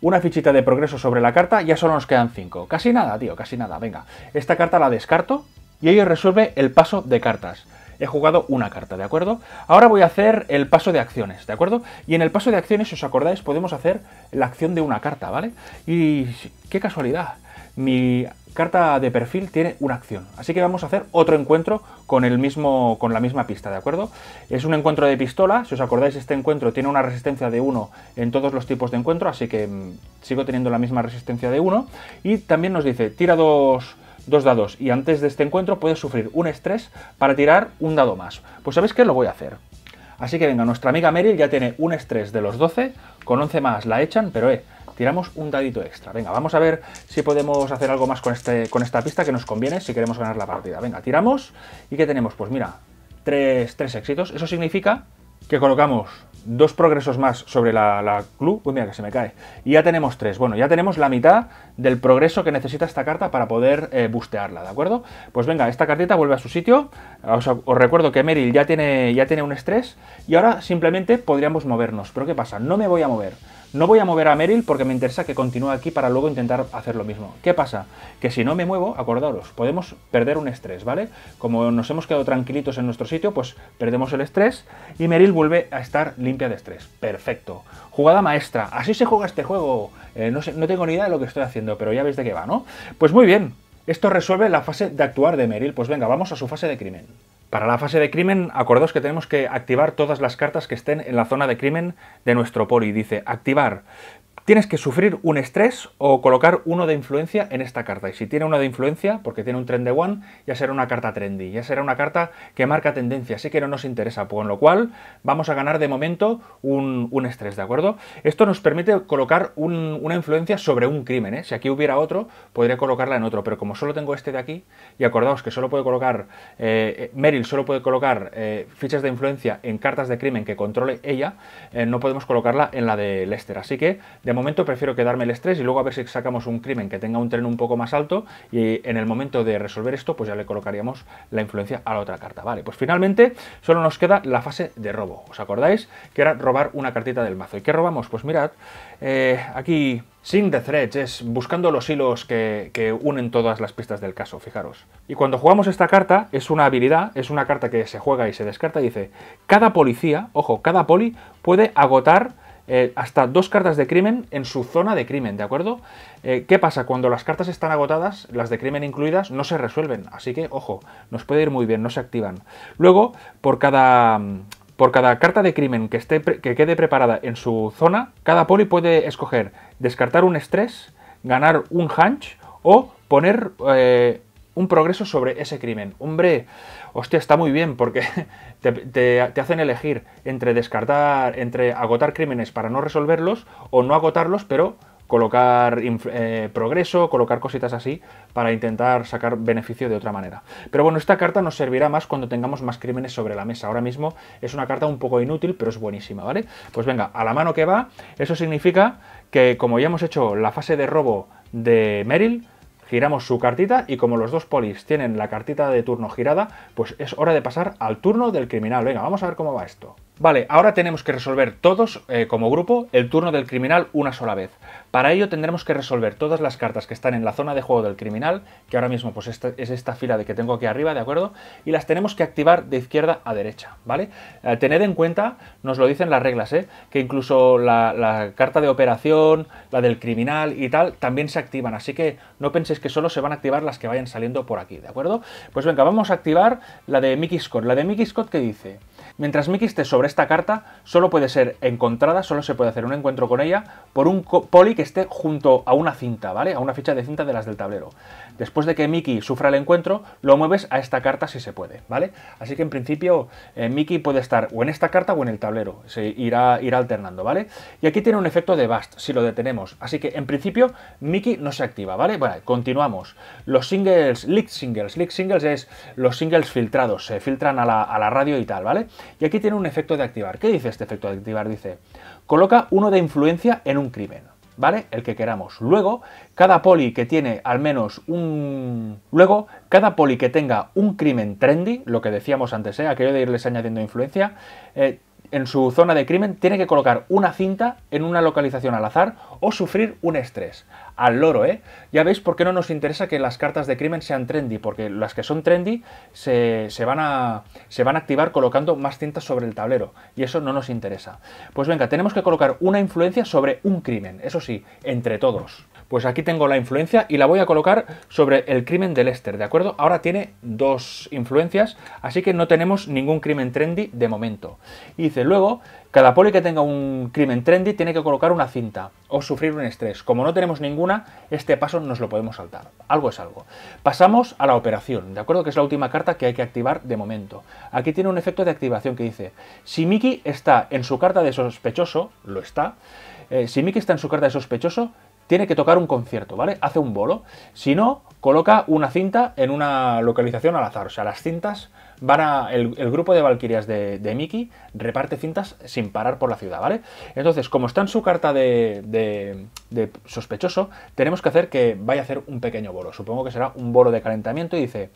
Una fichita de progreso sobre la carta, ya solo nos quedan cinco. Casi nada, tío, casi nada, venga. Esta carta la descarto y ello resuelve el paso de cartas. He jugado una carta, ¿de acuerdo? Ahora voy a hacer el paso de acciones, ¿de acuerdo? Y en el paso de acciones, si os acordáis, podemos hacer la acción de una carta, ¿vale? Y qué casualidad, mi carta de perfil tiene una acción. Así que vamos a hacer otro encuentro con, el mismo, con la misma pista, ¿de acuerdo? Es un encuentro de pistola, si os acordáis este encuentro tiene una resistencia de 1 en todos los tipos de encuentro, así que mm, sigo teniendo la misma resistencia de 1. Y también nos dice, tira dos, dos dados y antes de este encuentro puedes sufrir un estrés para tirar un dado más. Pues ¿sabéis qué? Lo voy a hacer. Así que venga, nuestra amiga Meryl ya tiene un estrés de los 12, con 11 más la echan, pero eh, tiramos un dadito extra. Venga, vamos a ver si podemos hacer algo más con, este, con esta pista que nos conviene si queremos ganar la partida. Venga, tiramos y ¿qué tenemos? Pues mira, tres, tres éxitos. Eso significa que colocamos dos progresos más sobre la, club. Uy, mira que se me cae. Y ya tenemos tres. Bueno, ya tenemos la mitad del progreso que necesita esta carta para poder eh, bustearla, ¿de acuerdo? Pues venga, esta cartita vuelve a su sitio. Os, recuerdo que Meryl ya tiene, ya tiene un estrés. Y ahora simplemente podríamos movernos. Pero ¿qué pasa? No me voy a mover. No voy a mover a Meryl porque me interesa que continúe aquí para luego intentar hacer lo mismo. ¿Qué pasa? Que si no me muevo, acordaros, podemos perder un estrés, ¿vale? Como nos hemos quedado tranquilitos en nuestro sitio, pues perdemos el estrés y Meryl vuelve a estar limpia de estrés. Perfecto. Jugada maestra. Así se juega este juego. Eh, no, no tengo ni idea de lo que estoy haciendo, pero ya veis de qué va, ¿no? Pues muy bien. Esto resuelve la fase de actuar de Meryl. Pues venga, vamos a su fase de crimen. Para la fase de crimen, acordaos que tenemos que activar todas las cartas que estén en la zona de crimen de nuestro poli. Dice activar, Tienes que sufrir un estrés o colocar uno de influencia en esta carta. Y si tiene uno de influencia, porque tiene un trend de one, ya será una carta trendy, ya será una carta que marca tendencia, así que no nos interesa, con lo cual vamos a ganar de momento un, estrés, ¿de acuerdo? Esto nos permite colocar una influencia sobre un crimen, ¿eh? Si aquí hubiera otro, podría colocarla en otro, pero como solo tengo este de aquí, y acordaos que solo puede colocar, eh, eh Meryl solo puede colocar eh, fichas de influencia en cartas de crimen que controle ella, no podemos colocarla en la de Lester, así que de momento prefiero quedarme el estrés y luego a ver si sacamos un crimen que tenga un tren un poco más alto y en el momento de resolver esto pues ya le colocaríamos la influencia a la otra carta. Vale, pues finalmente solo nos queda la fase de robo. ¿Os acordáis? Que era robar una cartita del mazo. ¿Y qué robamos? Pues mirad, eh, aquí sin the Threads es buscando los hilos que, que, unen todas las pistas del caso, fijaros. Y cuando jugamos esta carta, es una habilidad, es una carta que se juega y se descarta y dice, cada policía, ojo, cada poli puede agotar eh, hasta dos cartas de crimen en su zona de crimen, ¿de acuerdo? Eh, ¿Qué pasa? Cuando las cartas están agotadas, las de crimen incluidas, no se resuelven. Así que, ojo, nos puede ir muy bien, no se activan. Luego, por cada, mm, por cada carta de crimen que, esté, que quede preparada en su zona, cada poli puede escoger descartar un estrés, ganar un hunch o poner eh, un progreso sobre ese crimen. Hombre, hostia, está muy bien porque (laughs) te, hacen elegir entre descartar, entre agotar crímenes para no resolverlos o no agotarlos, pero colocar eh, progreso, colocar cositas así para intentar sacar beneficio de otra manera. Pero bueno, esta carta nos servirá más cuando tengamos más crímenes sobre la mesa. Ahora mismo es una carta un poco inútil, pero es buenísima, ¿vale? Pues venga, a la mano que va, eso significa que como ya hemos hecho la fase de robo de Merrill, giramos su cartita y como los dos polis tienen la cartita de turno girada, pues es hora de pasar al turno del criminal. Venga, vamos a ver cómo va esto. Vale, ahora tenemos que resolver todos eh, como grupo el turno del criminal una sola vez. Para ello tendremos que resolver todas las cartas que están en la zona de juego del criminal, que ahora mismo pues es esta fila de que tengo aquí arriba, ¿de acuerdo? Y las tenemos que activar de izquierda a derecha, ¿vale? Eh, tened en cuenta, nos lo dicen las reglas, ¿eh? que incluso la, carta de operación, la del criminal y tal, también se activan, así que no penséis que solo se van a activar las que vayan saliendo por aquí, ¿de acuerdo? Pues venga, vamos a activar la de Mickey Scott. La de Mickey Scott que dice... Mientras esté sobre esta carta solo puede ser encontrada, solo se puede hacer un encuentro con ella por un poli que esté junto a una cinta, ¿vale? A una ficha de cinta de las del tablero. Después de que Mickey sufra el encuentro, lo mueves a esta carta si se puede, ¿vale? Así que en principio Miki eh, Mickey puede estar o en esta carta o en el tablero, se irá, alternando, ¿vale? Y aquí tiene un efecto de Bast, si lo detenemos. Así que en principio Mickey no se activa, ¿vale? Bueno, continuamos. Los singles, leak singles, leak singles es los singles filtrados, se filtran a la, a la radio y tal, ¿vale? Y aquí tiene un efecto de activar. ¿Qué dice este efecto de activar? Dice, coloca uno de influencia en un crimen. ¿Vale? El que queramos. Luego, cada poli que tiene al menos un... Luego, cada poli que tenga un crimen trendy, lo que decíamos antes, ¿eh? aquello de irles añadiendo influencia, eh, en su zona de crimen tiene que colocar una cinta en una localización al azar o sufrir un estrés al loro, ¿eh? Ya veis por qué no nos interesa que las cartas de crimen sean trendy, porque las que son trendy se, van a, se van a activar colocando más cintas sobre el tablero, y eso no nos interesa. Pues venga, tenemos que colocar una influencia sobre un crimen, eso sí, entre todos. Pues aquí tengo la influencia y la voy a colocar sobre el crimen de Lester, ¿de acuerdo? Ahora tiene dos influencias, así que no tenemos ningún crimen trendy de momento. Y dice, luego cada poli que tenga un crimen trendy tiene que colocar una cinta o sufrir un estrés. Como no tenemos ninguna, este paso nos lo podemos saltar. Algo es algo. Pasamos a la operación, ¿de acuerdo? Que es la última carta que hay que activar de momento. Aquí tiene un efecto de activación que dice, si Mickey está en su carta de sospechoso, lo está, eh, si Mickey está en su carta de sospechoso, tiene que tocar un concierto, ¿vale? Hace un bolo. Si no, coloca una cinta en una localización al azar. O sea, las cintas van a. El, grupo de Valquirias de, Miki Mickey reparte cintas sin parar por la ciudad, ¿vale? Entonces, como está en su carta de, de, sospechoso, tenemos que hacer que vaya a hacer un pequeño bolo. Supongo que será un bolo de calentamiento y dice: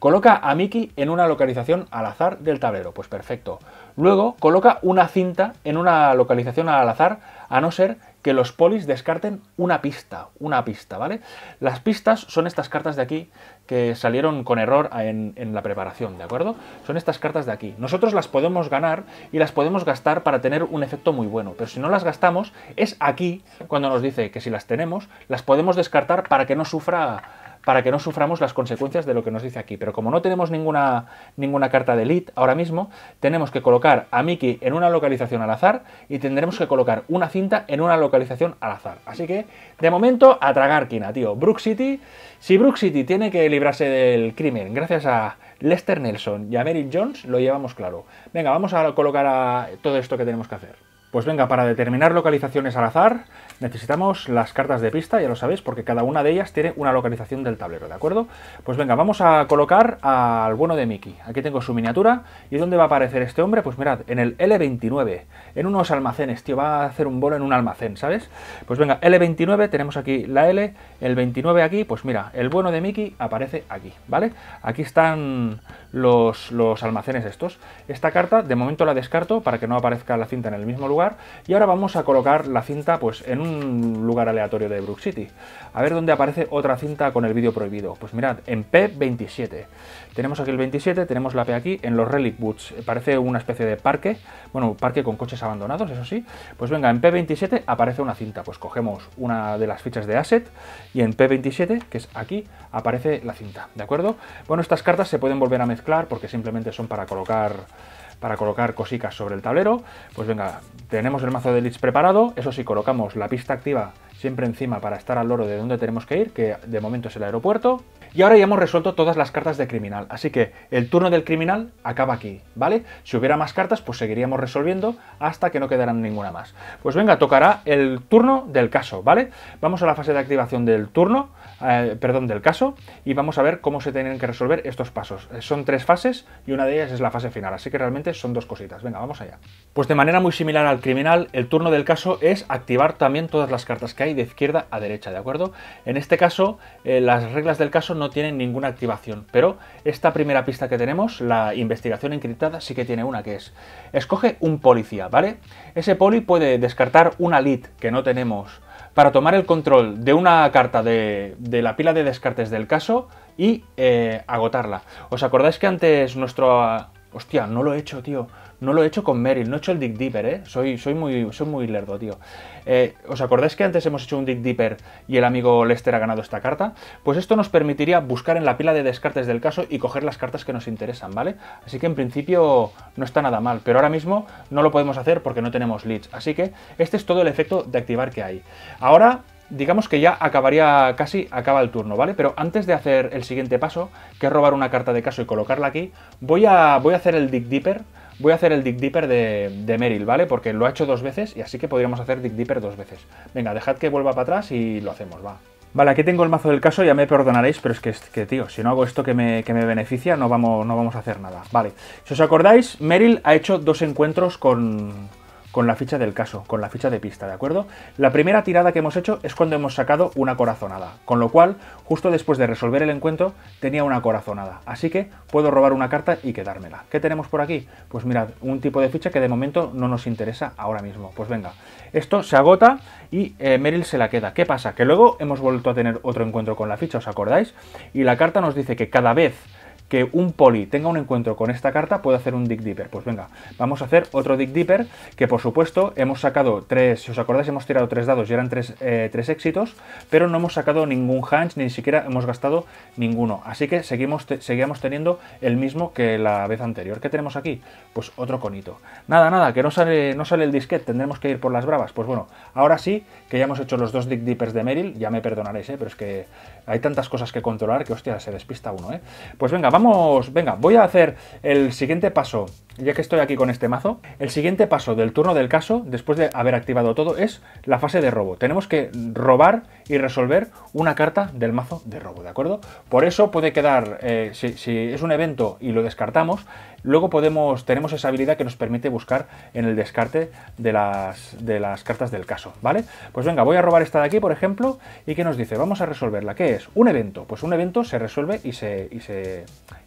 coloca a Mickey en una localización al azar del tablero. Pues perfecto. Luego, coloca una cinta en una localización al azar, a no ser que los polis descarten una pista, una pista, ¿vale? Las pistas son estas cartas de aquí que salieron con error en, la preparación, ¿de acuerdo? Son estas cartas de aquí. Nosotros las podemos ganar y las podemos gastar para tener un efecto muy bueno, pero si no las gastamos, es aquí cuando nos dice que si las tenemos, las podemos descartar para que no sufra para que no suframos las consecuencias de lo que nos dice aquí. Pero como no tenemos ninguna, ninguna carta de Elite ahora mismo, tenemos que colocar a Mickey en una localización al azar y tendremos que colocar una cinta en una localización al azar. Así que, de momento, a tragar quina, tío. Brook City, si Brook City tiene que librarse del crimen gracias a Lester Nelson y a Merrick Jones, lo llevamos claro. Venga, vamos a colocar a todo esto que tenemos que hacer. Pues venga, para determinar localizaciones al azar, necesitamos las cartas de pista, ya lo sabéis, porque cada una de ellas tiene una localización del tablero, ¿de acuerdo? Pues venga, vamos a colocar al bueno de Mickey. Aquí tengo su miniatura. ¿Y dónde va a aparecer este hombre? Pues mirad, en el L29, en unos almacenes, tío, va a hacer un bolo en un almacén, ¿sabes? Pues venga, L29, tenemos aquí la L, el 29 aquí, pues mira, el bueno de Mickey aparece aquí, ¿vale? Aquí están los, los almacenes estos. Esta carta, de momento la descarto para que no aparezca la cinta en el mismo lugar. Y ahora vamos a colocar la cinta, pues, en un lugar aleatorio de Brook City. A ver dónde aparece otra cinta con el vídeo prohibido. Pues mirad, en P27. Tenemos aquí el 27, tenemos la P aquí, en los Relic Woods. Parece una especie de parque, bueno, parque con coches abandonados, eso sí. Pues venga, en P27 aparece una cinta. Pues cogemos una de las fichas de asset y en P27, que es aquí, aparece la cinta, ¿de acuerdo? Bueno, estas cartas se pueden volver a mezclar porque simplemente son para colocar para colocar cositas sobre el tablero. Pues venga, tenemos el mazo de leads preparado, eso sí, colocamos la pista activa siempre encima para estar al loro de donde tenemos que ir, que de momento es el aeropuerto. Y ahora ya hemos resuelto todas las cartas de criminal, así que el turno del criminal acaba aquí, ¿vale? Si hubiera más cartas, pues seguiríamos resolviendo hasta que no quedaran ninguna más. Pues venga, tocará el turno del caso, ¿vale? Vamos a la fase de activación del turno. Eh, perdón, del caso y vamos a ver cómo se tienen que resolver estos pasos. Eh, son tres fases y una de ellas es la fase final, así que realmente son dos cositas. Venga, vamos allá. Pues de manera muy similar al criminal, el turno del caso es activar también todas las cartas que hay de izquierda a derecha, ¿de acuerdo? En este caso, eh, las reglas del caso no tienen ninguna activación, pero esta primera pista que tenemos, la investigación encriptada, sí que tiene una que es, escoge un policía, ¿vale? Ese poli puede descartar una lead que no tenemos, para tomar el control de una carta de, de la pila de descartes del caso y eh, agotarla. ¿Os acordáis que antes nuestro... Hostia, no lo he hecho, tío. No lo he hecho con Meryl, no he hecho el Dig Deeper, ¿eh? Soy, soy, muy, soy muy lerdo, tío. Eh, ¿Os acordáis que antes hemos hecho un Dig Deeper y el amigo Lester ha ganado esta carta? Pues esto nos permitiría buscar en la pila de descartes del caso y coger las cartas que nos interesan, ¿vale? Así que en principio no está nada mal, pero ahora mismo no lo podemos hacer porque no tenemos leads. Así que este es todo el efecto de activar que hay. Ahora digamos que ya acabaría casi, acaba el turno, ¿vale? Pero antes de hacer el siguiente paso, que es robar una carta de caso y colocarla aquí, voy a, voy a hacer el Dig Deeper Voy a hacer el Dick Dipper de, Meryl, ¿vale? Porque lo ha hecho dos veces y así que podríamos hacer Dick Dipper dos veces. Venga, dejad que vuelva para atrás y lo hacemos, va. Vale, aquí tengo el mazo del caso, ya me perdonaréis, pero es que, tío, si no hago esto que me, beneficia, no vamos, no vamos a hacer nada. Vale, si os acordáis, Meryl ha hecho dos encuentros con, con la ficha del caso, con la ficha de pista, ¿de acuerdo? La primera tirada que hemos hecho es cuando hemos sacado una corazonada, con lo cual, justo después de resolver el encuentro, tenía una corazonada, así que puedo robar una carta y quedármela. ¿Qué tenemos por aquí? Pues mirad, un tipo de ficha que de momento no nos interesa ahora mismo. Pues venga, esto se agota y eh, Meryl se la queda. ¿Qué pasa? Que luego hemos vuelto a tener otro encuentro con la ficha, ¿os acordáis? Y la carta nos dice que cada vez que un poli tenga un encuentro con esta carta puede hacer un Dig Deeper. Pues venga, vamos a hacer otro Dig Deeper, que por supuesto hemos sacado tres, si os acordáis hemos tirado tres dados y eran tres, eh, éxitos, pero no hemos sacado ningún hunch, ni siquiera hemos gastado ninguno. Así que seguimos, teniendo el mismo que la vez anterior. ¿Qué tenemos aquí? Pues otro conito. Nada, nada, que no sale, no sale el disquete, tendremos que ir por las bravas. Pues bueno, ahora sí, que ya hemos hecho los dos Dig Deepers de meryl ya me perdonaréis, eh, pero es que hay tantas cosas que controlar que, hostia, se despista uno, ¿eh? Pues venga, vamos, venga, voy a hacer el siguiente paso, ya que estoy aquí con este mazo. El siguiente paso del turno del caso, después de haber activado todo, es la fase de robo. Tenemos que robar y resolver una carta del mazo de robo, ¿de acuerdo? Por eso puede quedar, eh, si, es un evento y lo descartamos, luego podemos, tenemos esa habilidad que nos permite buscar en el descarte de las, de las cartas del caso, ¿vale? Pues venga, voy a robar esta de aquí, por ejemplo, y ¿qué nos dice, vamos a resolverla. ¿Qué es? Un evento. Pues un evento se resuelve y se,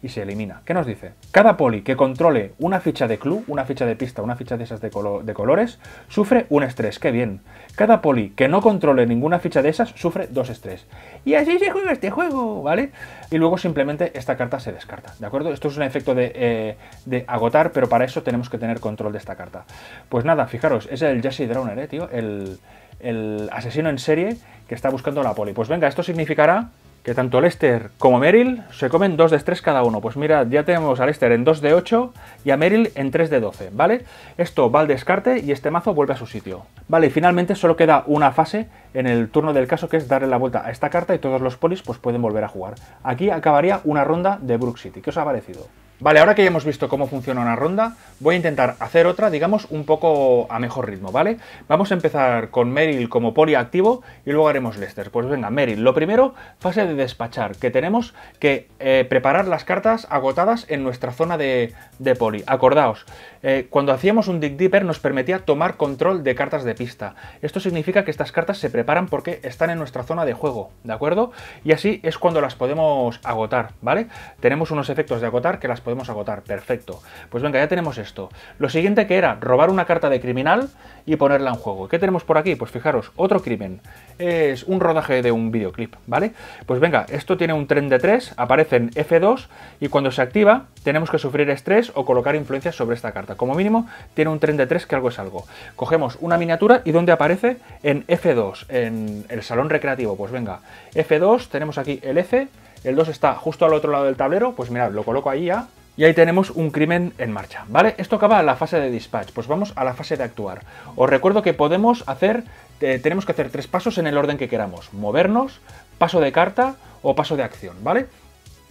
y se, elimina. ¿Qué nos dice? Cada poli que controle una ficha de club, una ficha de pista, una ficha de esas de, de colores, sufre un estrés. ¡Qué bien! Cada poli que no controle ninguna ficha de esas sufre dos estrés. Y así se juega este juego, ¿vale? Y luego simplemente esta carta se descarta, ¿de acuerdo? Esto es un efecto de, eh, de agotar, pero para eso tenemos que tener control de esta carta. Pues nada, fijaros, es el Jesse Drowner, ¿eh, tío? El, el asesino en serie que está buscando la poli. Pues venga, esto significará que tanto Lester como Merrill se comen 2 de 3 cada uno. Pues mira, ya tenemos a Lester en 2 de 8 y a Merrill en 3 de 12, ¿vale? Esto va al descarte y este mazo vuelve a su sitio. Vale, y finalmente solo queda una fase en el turno del caso que es darle la vuelta a esta carta y todos los polis pues pueden volver a jugar. Aquí acabaría una ronda de Brook City. ¿Qué os ha parecido? Vale, ahora que ya hemos visto cómo funciona una ronda, voy a intentar hacer otra, digamos, un poco a mejor ritmo, ¿vale? Vamos a empezar con Meryl como poli activo y luego haremos Lester. Pues venga, Meryl, lo primero, fase de despachar, que tenemos que eh, preparar las cartas agotadas en nuestra zona de, de poli. Acordaos, eh, cuando hacíamos un Dig Deeper nos permitía tomar control de cartas de pista. Esto significa que estas cartas se preparan porque están en nuestra zona de juego, ¿de acuerdo? Y así es cuando las podemos agotar, ¿vale? Tenemos unos efectos de agotar que las podemos agotar, perfecto. Pues venga, ya tenemos esto. Lo siguiente que era robar una carta de criminal y ponerla en juego. ¿Qué tenemos por aquí? Pues fijaros, otro crimen. Es un rodaje de un videoclip, ¿vale? Pues venga, esto tiene un tren de 3, aparecen F2 y cuando se activa tenemos que sufrir estrés o colocar influencias sobre esta carta como mínimo tiene un 33 que algo es algo. Cogemos una miniatura y ¿dónde aparece? En F2, en el salón recreativo, pues venga, F2, tenemos aquí el F, el 2 está justo al otro lado del tablero, pues mirad, lo coloco ahí ya, y ahí tenemos un crimen en marcha, ¿vale? Esto acaba la fase de dispatch, pues vamos a la fase de actuar. Os recuerdo que podemos hacer, eh, tenemos que hacer tres pasos en el orden que queramos, movernos, paso de carta o paso de acción, ¿vale?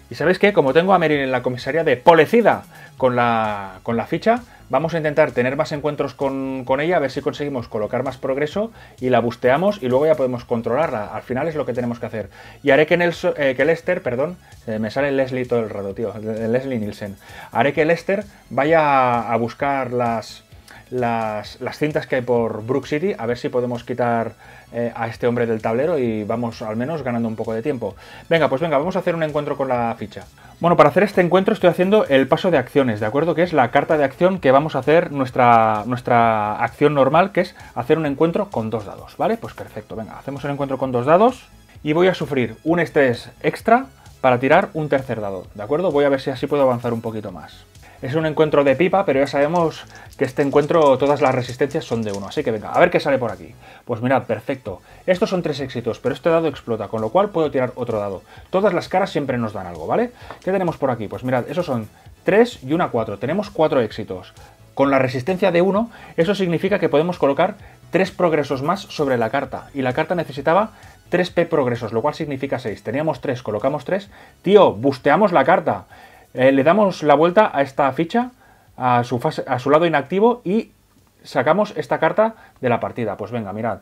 Y sabéis que, como tengo a Meryl en la comisaría de Polecida con la, con la ficha, vamos a intentar tener más encuentros con, ella, a ver si conseguimos colocar más progreso y la busteamos y luego ya podemos controlarla. Al final es lo que tenemos que hacer. Y haré que, eh, Lester, perdón, eh, me sale Leslie todo el rato, tío, Leslie Nielsen. Haré que Lester vaya a buscar las, las, las cintas que hay por Brook City, a ver si podemos quitar eh, a este hombre del tablero y vamos al menos ganando un poco de tiempo. Venga, pues venga, vamos a hacer un encuentro con la ficha. Bueno, para hacer este encuentro estoy haciendo el paso de acciones, ¿de acuerdo? Que es la carta de acción que vamos a hacer nuestra, nuestra acción normal, que es hacer un encuentro con dos dados, ¿vale? Pues perfecto, venga, hacemos el encuentro con dos dados y voy a sufrir un estrés extra para tirar un tercer dado, ¿de acuerdo? Voy a ver si así puedo avanzar un poquito más. Es un encuentro de pipa, pero ya sabemos que este encuentro todas las resistencias son de uno. Así que venga, a ver qué sale por aquí. Pues mirad, perfecto. Estos son tres éxitos, pero este dado explota, con lo cual puedo tirar otro dado. Todas las caras siempre nos dan algo, ¿vale? ¿Qué tenemos por aquí? Pues mirad, esos son tres y una 4. Tenemos cuatro éxitos. Con la resistencia de 1, eso significa que podemos colocar tres progresos más sobre la carta. Y la carta necesitaba 3p progresos, lo cual significa 6. Teníamos 3, colocamos 3. Tío, busteamos la carta. Eh, le damos la vuelta a esta ficha, a su, a su lado inactivo y sacamos esta carta de la partida. Pues venga, mirad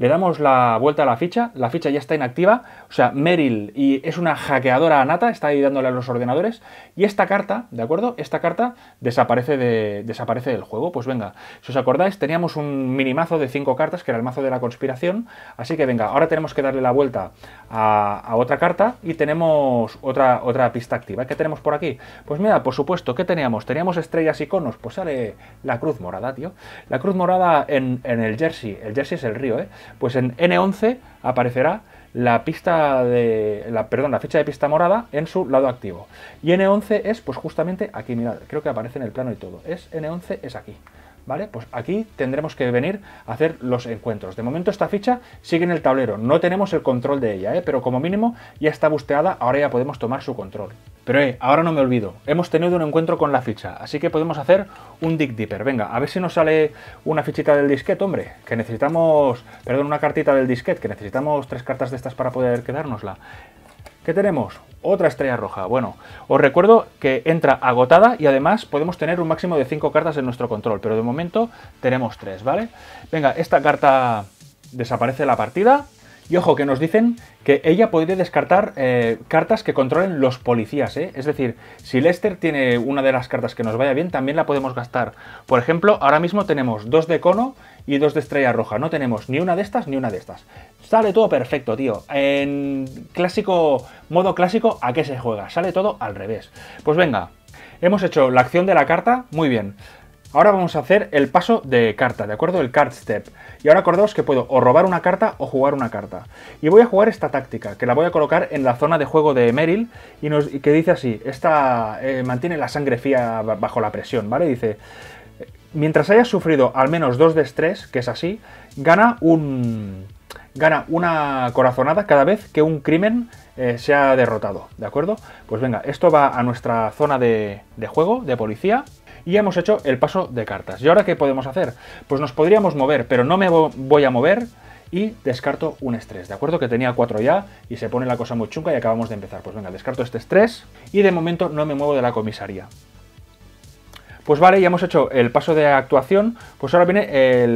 le damos la vuelta a la ficha, la ficha ya está inactiva, o sea, Meryl y es una hackeadora anata está ahí dándole a los ordenadores, y esta carta, ¿de acuerdo? Esta carta desaparece, de, desaparece del juego. Pues venga, si os acordáis, teníamos un minimazo de 5 cartas, que era el mazo de la conspiración, así que venga, ahora tenemos que darle la vuelta a, otra carta y tenemos otra, otra pista activa. ¿Qué tenemos por aquí? Pues mira, por supuesto, ¿qué teníamos? Teníamos estrellas y conos, pues sale la cruz morada, tío. La cruz morada en, en el jersey, el jersey es el río, ¿eh? Pues en N11 aparecerá la pista de la, perdón, la fecha de pista morada en su lado activo. Y N11 es pues justamente aquí, mirad, creo que aparece en el plano y todo. Es N11 es aquí. ¿vale? Pues aquí tendremos que venir a hacer los encuentros. De momento esta ficha sigue en el tablero, no tenemos el control de ella, ¿eh? pero como mínimo ya está busteada, ahora ya podemos tomar su control. Pero eh, ahora no me olvido, hemos tenido un encuentro con la ficha, así que podemos hacer un Dig deeper Venga, a ver si nos sale una fichita del disquete, hombre, que necesitamos, perdón, una cartita del disquete, que necesitamos tres cartas de estas para poder quedárnosla. ¿Qué tenemos? Otra estrella roja. Bueno, os recuerdo que entra agotada y además podemos tener un máximo de 5 cartas en nuestro control, pero de momento tenemos 3, ¿vale? Venga, esta carta desaparece de la partida. Y ojo, que nos dicen que ella podría descartar eh, cartas que controlen los policías, ¿eh? Es decir, si Lester tiene una de las cartas que nos vaya bien, también la podemos gastar. Por ejemplo, ahora mismo tenemos dos de cono y dos de estrella roja. No tenemos ni una de estas ni una de estas. Sale todo perfecto, tío. En clásico, modo clásico, ¿a qué se juega? Sale todo al revés. Pues venga, hemos hecho la acción de la carta, muy bien. Ahora vamos a hacer el paso de carta, ¿de acuerdo? El card step. Y ahora acordaos que puedo o robar una carta o jugar una carta. Y voy a jugar esta táctica, que la voy a colocar en la zona de juego de Meryl, y, que dice así, esta eh, mantiene la sangre fría bajo la presión, ¿vale? Dice, mientras haya sufrido al menos dos de estrés, que es así, gana un gana una corazonada cada vez que un crimen sea eh, se derrotado, ¿de acuerdo? Pues venga, esto va a nuestra zona de, juego, de policía, y hemos hecho el paso de cartas. ¿Y ahora qué podemos hacer? Pues nos podríamos mover, pero no me voy a mover y descarto un estrés, ¿de acuerdo? Que tenía cuatro ya y se pone la cosa muy chunca y acabamos de empezar. Pues venga, descarto este estrés y de momento no me muevo de la comisaría. Pues vale, ya hemos hecho el paso de actuación, pues ahora viene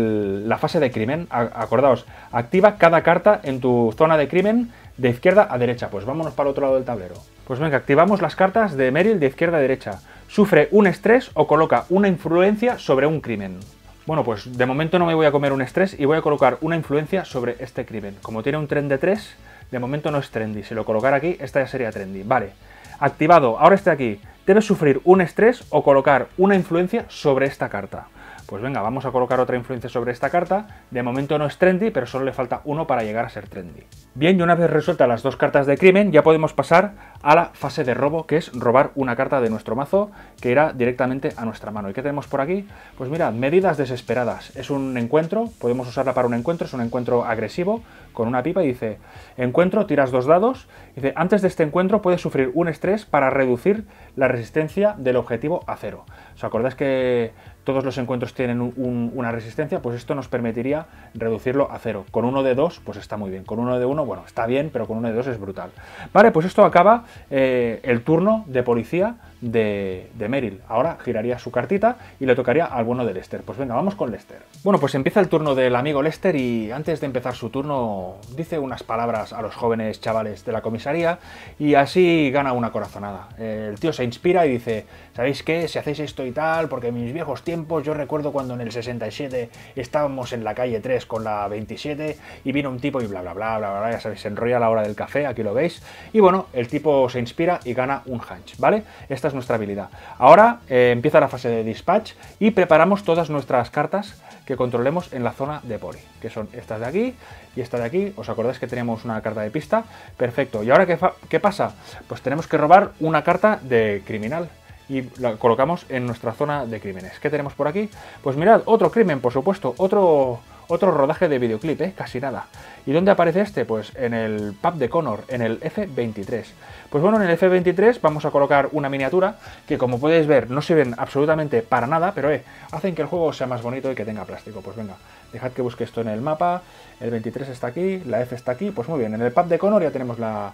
la fase de crimen. acordaos, activa cada carta en tu zona de crimen de izquierda a derecha. Pues vámonos para el otro lado del tablero. Pues venga, activamos las cartas de Meryl de izquierda a derecha. Sufre un estrés o coloca una influencia sobre un crimen. Bueno, pues de momento no me voy a comer un estrés y voy a colocar una influencia sobre este crimen. Como tiene un tren de 3, de momento no es trendy. Si lo colocara aquí, esta ya sería trendy. Vale, activado. Ahora está aquí debes sufrir un estrés o colocar una influencia sobre esta carta pues venga, vamos a colocar otra influencia sobre esta carta. De momento no es trendy, pero solo le falta uno para llegar a ser trendy. Bien, y una vez resueltas las dos cartas de crimen, ya podemos pasar a la fase de robo, que es robar una carta de nuestro mazo que irá directamente a nuestra mano. ¿Y qué tenemos por aquí? Pues mira, medidas desesperadas. Es un encuentro, podemos usarla para un encuentro, es un encuentro agresivo, con una pipa y dice, encuentro, tiras dos dados, dice, antes de este encuentro puedes sufrir un estrés para reducir la resistencia del objetivo a cero. ¿Os acordáis que todos los encuentros tienen una resistencia, pues esto nos permitiría reducirlo a cero. Con uno de dos, pues está muy bien. Con uno de uno, bueno, está bien, pero con uno de dos es brutal. Vale, pues esto acaba eh, el turno de policía de, Meryl. Ahora giraría su cartita y le tocaría al bueno de Lester. Pues venga, vamos con Lester. Bueno, pues empieza el turno del amigo Lester y antes de empezar su turno dice unas palabras a los jóvenes chavales de la comisaría y así gana una corazonada. El tío se inspira y dice, ¿sabéis qué? Si hacéis esto y tal, porque en mis viejos tiempos yo recuerdo cuando en el 67 estábamos en la calle 3 con la 27 y vino un tipo y bla, bla, bla, bla, bla, ya sabéis, se enrolla a la hora del café, aquí lo veis. Y bueno, el tipo se inspira y gana un hunch, ¿vale? esta es nuestra habilidad. Ahora eh, empieza la fase de dispatch y preparamos todas nuestras cartas que controlemos en la zona de poli, que son estas de aquí y esta de aquí. ¿Os acordáis que teníamos una carta de pista? Perfecto. ¿Y ahora qué, qué pasa? Pues tenemos que robar una carta de criminal y la colocamos en nuestra zona de crímenes. ¿Qué tenemos por aquí? Pues mirad, otro crimen, por supuesto, otro otro rodaje de videoclip, ¿eh? casi nada. ¿Y dónde aparece este? Pues en el pub de Connor, en el F23. Pues bueno, en el F23 vamos a colocar una miniatura que como podéis ver no sirven absolutamente para nada, pero eh, hacen que el juego sea más bonito y que tenga plástico. Pues venga, dejad que busque esto en el mapa, el 23 está aquí, la F está aquí, pues muy bien, en el pub de Connor ya tenemos la,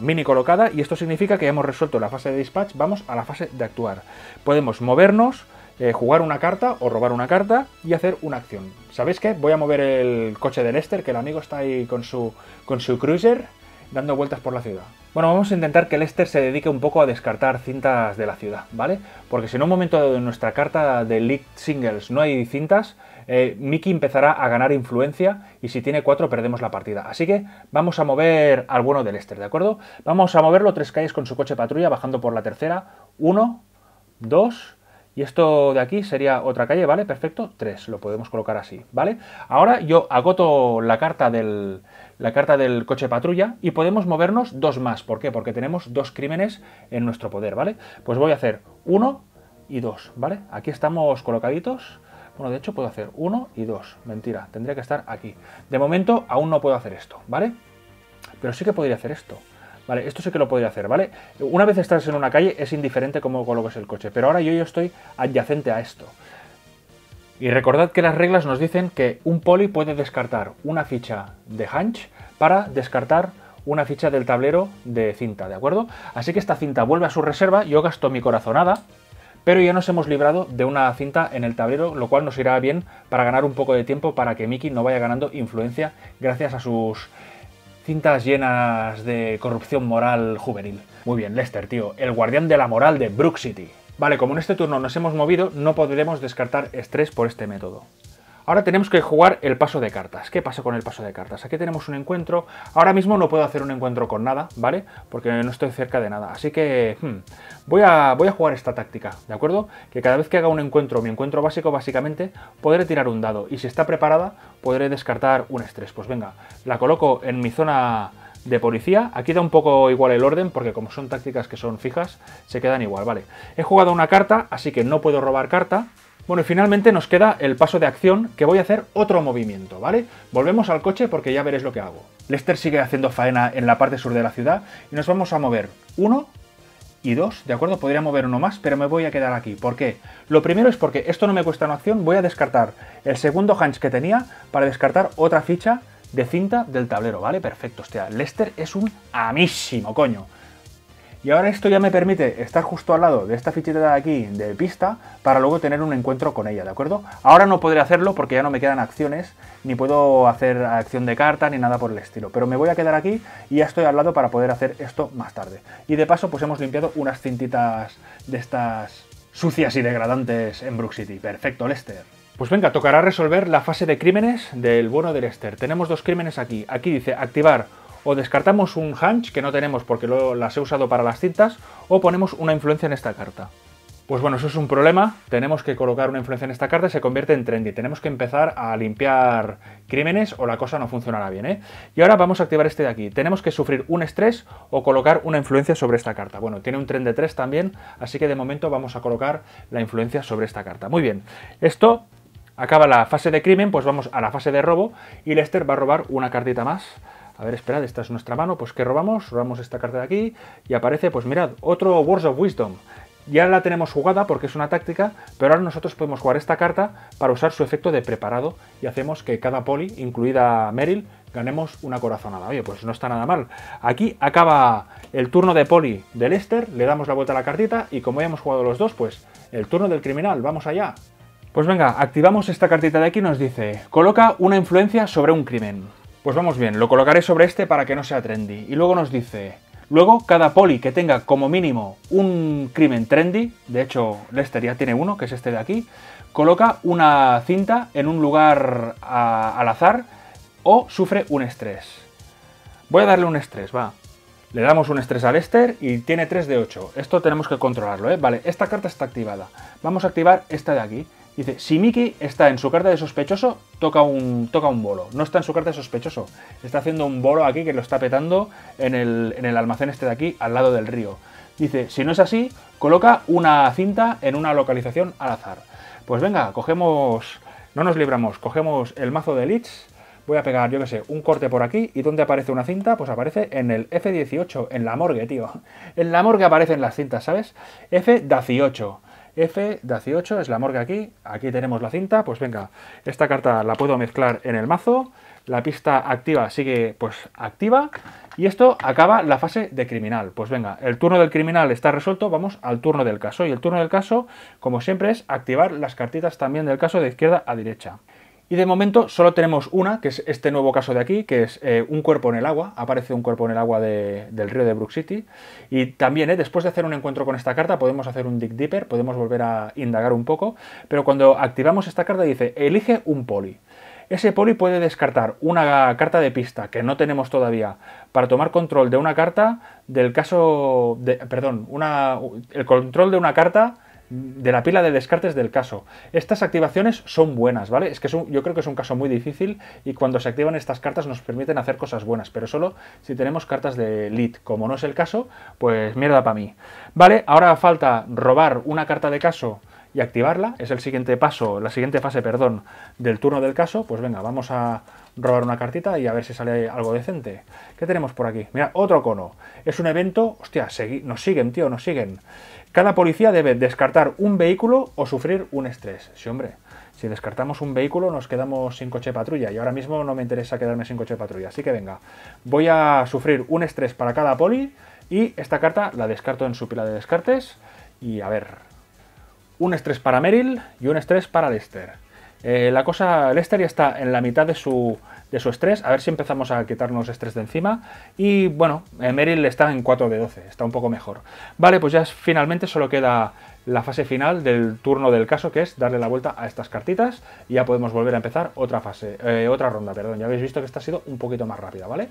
mini colocada y esto significa que hemos resuelto la fase de dispatch, vamos a la fase de actuar. Podemos movernos, eh, jugar una carta o robar una carta y hacer una acción. ¿Sabéis qué? Voy a mover el coche de Lester, que el amigo está ahí con su, con su cruiser dando vueltas por la ciudad. Bueno, vamos a intentar que Lester se dedique un poco a descartar cintas de la ciudad, ¿vale? Porque si en un momento de nuestra carta de League Singles no hay cintas, eh, Mickey empezará a ganar influencia y si tiene cuatro perdemos la partida. Así que vamos a mover al bueno de Lester, ¿de acuerdo? Vamos a moverlo tres calles con su coche patrulla bajando por la tercera. Uno, dos y esto de aquí sería otra calle, ¿vale? Perfecto, tres. lo podemos colocar así, ¿vale? Ahora yo agoto la carta del, la carta del coche patrulla y podemos movernos dos más. ¿Por qué? Porque tenemos dos crímenes en nuestro poder, ¿vale? Pues voy a hacer uno y 2, ¿vale? Aquí estamos colocaditos. Bueno, de hecho puedo hacer uno y dos. Mentira, tendría que estar aquí. De momento aún no puedo hacer esto, ¿vale? Pero sí que podría hacer esto. Vale, esto sí que lo podría hacer, ¿vale? Una vez estás en una calle es indiferente cómo coloques el coche, pero ahora yo, yo estoy adyacente a esto. Y recordad que las reglas nos dicen que un poli puede descartar una ficha de hunch para descartar una ficha del tablero de cinta, ¿de acuerdo? Así que esta cinta vuelve a su reserva, yo gasto mi corazonada, pero ya nos hemos librado de una cinta en el tablero, lo cual nos irá bien para ganar un poco de tiempo para que Mickey no vaya ganando influencia gracias a sus cintas llenas de corrupción moral juvenil. Muy bien, Lester, tío, el guardián de la moral de Brook City. Vale, como en este turno nos hemos movido, no podremos descartar estrés por este método. Ahora tenemos que jugar el paso de cartas. ¿Qué pasa con el paso de cartas? Aquí tenemos un encuentro. Ahora mismo no puedo hacer un encuentro con nada, ¿vale? Porque no estoy cerca de nada. Así que hmm, voy, a, voy a jugar esta táctica, ¿de acuerdo? Que cada vez que haga un encuentro, mi encuentro básico, básicamente, podré tirar un dado. Y si está preparada, podré descartar un estrés. Pues venga, la coloco en mi zona de policía. Aquí da un poco igual el orden, porque como son tácticas que son fijas, se quedan igual, ¿vale? He jugado una carta, así que no puedo robar carta. Bueno, y finalmente nos queda el paso de acción, que voy a hacer otro movimiento, ¿vale? Volvemos al coche porque ya veréis lo que hago. Lester sigue haciendo faena en la parte sur de la ciudad y nos vamos a mover uno y dos, ¿de acuerdo? Podría mover uno más, pero me voy a quedar aquí. ¿Por qué? Lo primero es porque esto no me cuesta una acción, voy a descartar el segundo hunch que tenía para descartar otra ficha de cinta del tablero, ¿vale? Perfecto, hostia, Lester es un amísimo, coño. Y ahora esto ya me permite estar justo al lado de esta fichita de aquí de pista para luego tener un encuentro con ella, ¿de acuerdo? Ahora no podré hacerlo porque ya no me quedan acciones, ni puedo hacer acción de carta ni nada por el estilo, pero me voy a quedar aquí y ya estoy al lado para poder hacer esto más tarde. Y de paso pues hemos limpiado unas cintitas de estas sucias y degradantes en Brook City. Perfecto, Lester. Pues venga, tocará resolver la fase de crímenes del bueno de Lester. Tenemos dos crímenes aquí. Aquí dice activar o descartamos un hunch que no tenemos porque lo, las he usado para las cintas, o ponemos una influencia en esta carta. Pues bueno, eso es un problema, tenemos que colocar una influencia en esta carta y se convierte en trendy, tenemos que empezar a limpiar crímenes o la cosa no funcionará bien, ¿eh? Y ahora vamos a activar este de aquí, tenemos que sufrir un estrés o colocar una influencia sobre esta carta. Bueno, tiene un tren de 3 también, así que de momento vamos a colocar la influencia sobre esta carta. Muy bien, esto acaba la fase de crimen, pues vamos a la fase de robo y Lester va a robar una cartita más a ver, esperad, esta es nuestra mano, pues ¿qué robamos? Robamos esta carta de aquí y aparece, pues mirad, otro Words of Wisdom. Ya la tenemos jugada porque es una táctica, pero ahora nosotros podemos jugar esta carta para usar su efecto de preparado y hacemos que cada poli, incluida Meryl, ganemos una corazonada. Oye, pues no está nada mal. Aquí acaba el turno de poli de Lester, le damos la vuelta a la cartita y como ya hemos jugado los dos, pues el turno del criminal, vamos allá. Pues venga, activamos esta cartita de aquí, nos dice, coloca una influencia sobre un crimen. Pues vamos bien, lo colocaré sobre este para que no sea trendy. Y luego nos dice, luego cada poli que tenga como mínimo un crimen trendy, de hecho Lester ya tiene uno, que es este de aquí, coloca una cinta en un lugar al azar o sufre un estrés. Voy a darle un estrés, va. Le damos un estrés a Lester y tiene 3 de 8. Esto tenemos que controlarlo, ¿eh? Vale, esta carta está activada. Vamos a activar esta de aquí. Dice, si Mickey está en su carta de sospechoso, toca un, toca un bolo. No está en su carta de sospechoso. Está haciendo un bolo aquí que lo está petando en el, en el almacén este de aquí, al lado del río. Dice, si no es así, coloca una cinta en una localización al azar. Pues venga, cogemos... No nos libramos, cogemos el mazo de Leeds. Voy a pegar, yo qué sé, un corte por aquí. ¿Y dónde aparece una cinta? Pues aparece en el F18, en la morgue, tío. En la morgue aparecen las cintas, ¿sabes? F18. F-18 es la morgue aquí, aquí tenemos la cinta, pues venga, esta carta la puedo mezclar en el mazo, la pista activa sigue pues activa y esto acaba la fase de criminal. Pues venga, el turno del criminal está resuelto, vamos al turno del caso y el turno del caso, como siempre, es activar las cartitas también del caso de izquierda a derecha. Y de momento solo tenemos una, que es este nuevo caso de aquí, que es eh, un cuerpo en el agua. Aparece un cuerpo en el agua del río de Brook City. Y también, eh, después de hacer un encuentro con esta carta, podemos hacer un dig deeper, podemos volver a indagar un poco. Pero cuando activamos esta carta dice, elige un poli. Ese poli puede descartar una carta de pista que no tenemos todavía para tomar control de una carta del caso, perdón, una, el control de una carta de la pila de descartes del caso. Estas activaciones son buenas, ¿vale? Es que yo creo que es un caso muy difícil y cuando se activan estas cartas nos permiten hacer cosas buenas, pero solo si tenemos cartas de lead. Como no es el caso, pues mierda para mí. Vale, ahora falta robar una carta de caso y activarla. Es el siguiente paso, la siguiente fase, perdón, del turno del caso. Pues venga, vamos a robar una cartita y a ver si sale algo decente. ¿Qué tenemos por aquí? Mira, otro cono. Es un evento... Hostia, nos siguen, tío, nos siguen. Cada policía debe descartar un vehículo o sufrir un estrés. Sí, hombre, si descartamos un vehículo nos quedamos sin coche patrulla y ahora mismo no me interesa quedarme sin coche patrulla. Así que venga, voy a sufrir un estrés para cada poli y esta carta la descarto en su pila de descartes y a ver. Un estrés para Meryl y un estrés para Lester. Eh, la cosa, Lester ya está en la mitad de su de su estrés, a ver si empezamos a quitarnos estrés de encima. Y bueno, eh, Meryl está en 4 de 12, está un poco mejor. Vale, pues ya finalmente solo queda la fase final del turno del caso, que es darle la vuelta a estas cartitas. Y ya podemos volver a empezar otra fase, eh, otra ronda, perdón. Ya habéis visto que esta ha sido un poquito más rápida, ¿vale?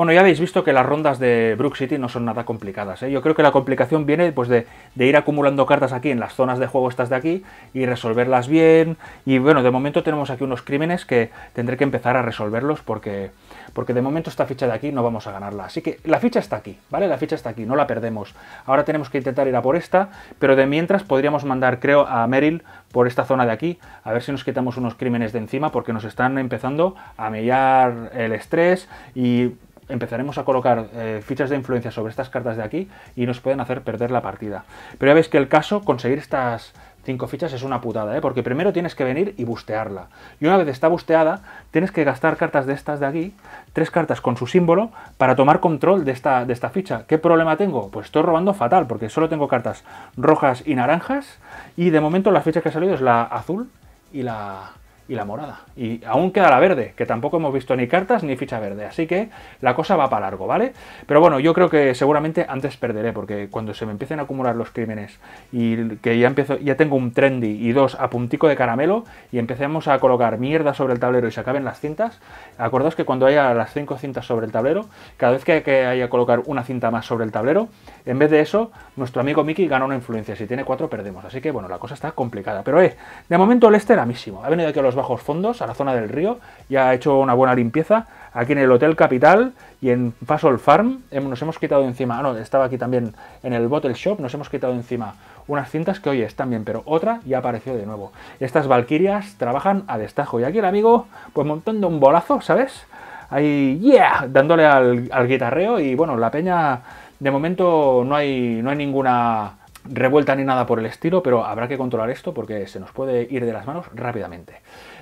Bueno, ya habéis visto que las rondas de Brook City no son nada complicadas. ¿eh? Yo creo que la complicación viene pues, de, ir acumulando cartas aquí en las zonas de juego estas de aquí y resolverlas bien. Y bueno, de momento tenemos aquí unos crímenes que tendré que empezar a resolverlos porque, porque de momento esta ficha de aquí no vamos a ganarla. Así que la ficha está aquí, ¿vale? La ficha está aquí, no la perdemos. Ahora tenemos que intentar ir a por esta, pero de mientras podríamos mandar, creo, a Meryl por esta zona de aquí, a ver si nos quitamos unos crímenes de encima porque nos están empezando a mellar el estrés y empezaremos a colocar eh, fichas de influencia sobre estas cartas de aquí y nos pueden hacer perder la partida. Pero ya veis que el caso, conseguir estas cinco fichas es una putada, ¿eh? porque primero tienes que venir y bustearla. Y una vez está busteada, tienes que gastar cartas de estas de aquí, tres cartas con su símbolo, para tomar control de esta, de esta ficha. ¿Qué problema tengo? Pues estoy robando fatal, porque solo tengo cartas rojas y naranjas, y de momento la ficha que ha salido es la azul y la, y la morada. Y aún queda la verde, que tampoco hemos visto ni cartas ni ficha verde. Así que la cosa va para largo, ¿vale? Pero bueno, yo creo que seguramente antes perderé, porque cuando se me empiecen a acumular los crímenes y que ya empiezo, ya tengo un trendy y dos a puntico de caramelo y empecemos a colocar mierda sobre el tablero y se acaben las cintas, acordaos que cuando haya las cinco cintas sobre el tablero, cada vez que haya que colocar una cinta más sobre el tablero, en vez de eso, nuestro amigo Mickey gana una influencia. Si tiene cuatro, perdemos. Así que bueno, la cosa está complicada. Pero eh, de momento el este era mismo Ha venido aquí a los bajos fondos, a la zona del río, y ha hecho una buena limpieza. Aquí en el Hotel Capital y en Fasol Farm em, nos hemos quitado encima, ah, no, estaba aquí también en el Bottle Shop, nos hemos quitado encima unas cintas que hoy están bien, pero otra ya apareció de nuevo. Estas valquirias trabajan a destajo, y aquí el amigo, pues montando un bolazo, ¿sabes? Ahí, yeah, dándole al, al guitarreo, y bueno, la peña, de momento no hay, no hay ninguna revuelta ni nada por el estilo, pero habrá que controlar esto porque se nos puede ir de las manos rápidamente.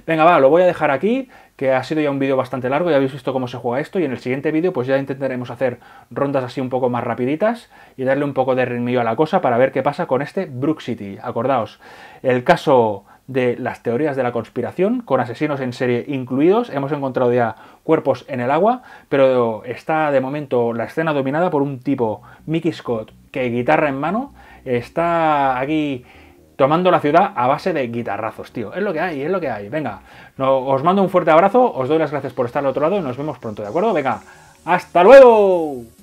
Venga, va, lo voy a dejar aquí, que ha sido ya un vídeo bastante largo, ya habéis visto cómo se juega esto, y en el siguiente vídeo pues ya intentaremos hacer rondas así un poco más rapiditas y darle un poco de ritmo a la cosa para ver qué pasa con este Brook City. Acordaos, el caso de las teorías de la conspiración, con asesinos en serie incluidos. Hemos encontrado ya cuerpos en el agua, pero está de momento la escena dominada por un tipo, Mickey Scott, que guitarra en mano, está aquí tomando la ciudad a base de guitarrazos, tío. Es lo que hay, es lo que hay. Venga, os mando un fuerte abrazo, os doy las gracias por estar al otro lado y nos vemos pronto, ¿de acuerdo? Venga, hasta luego.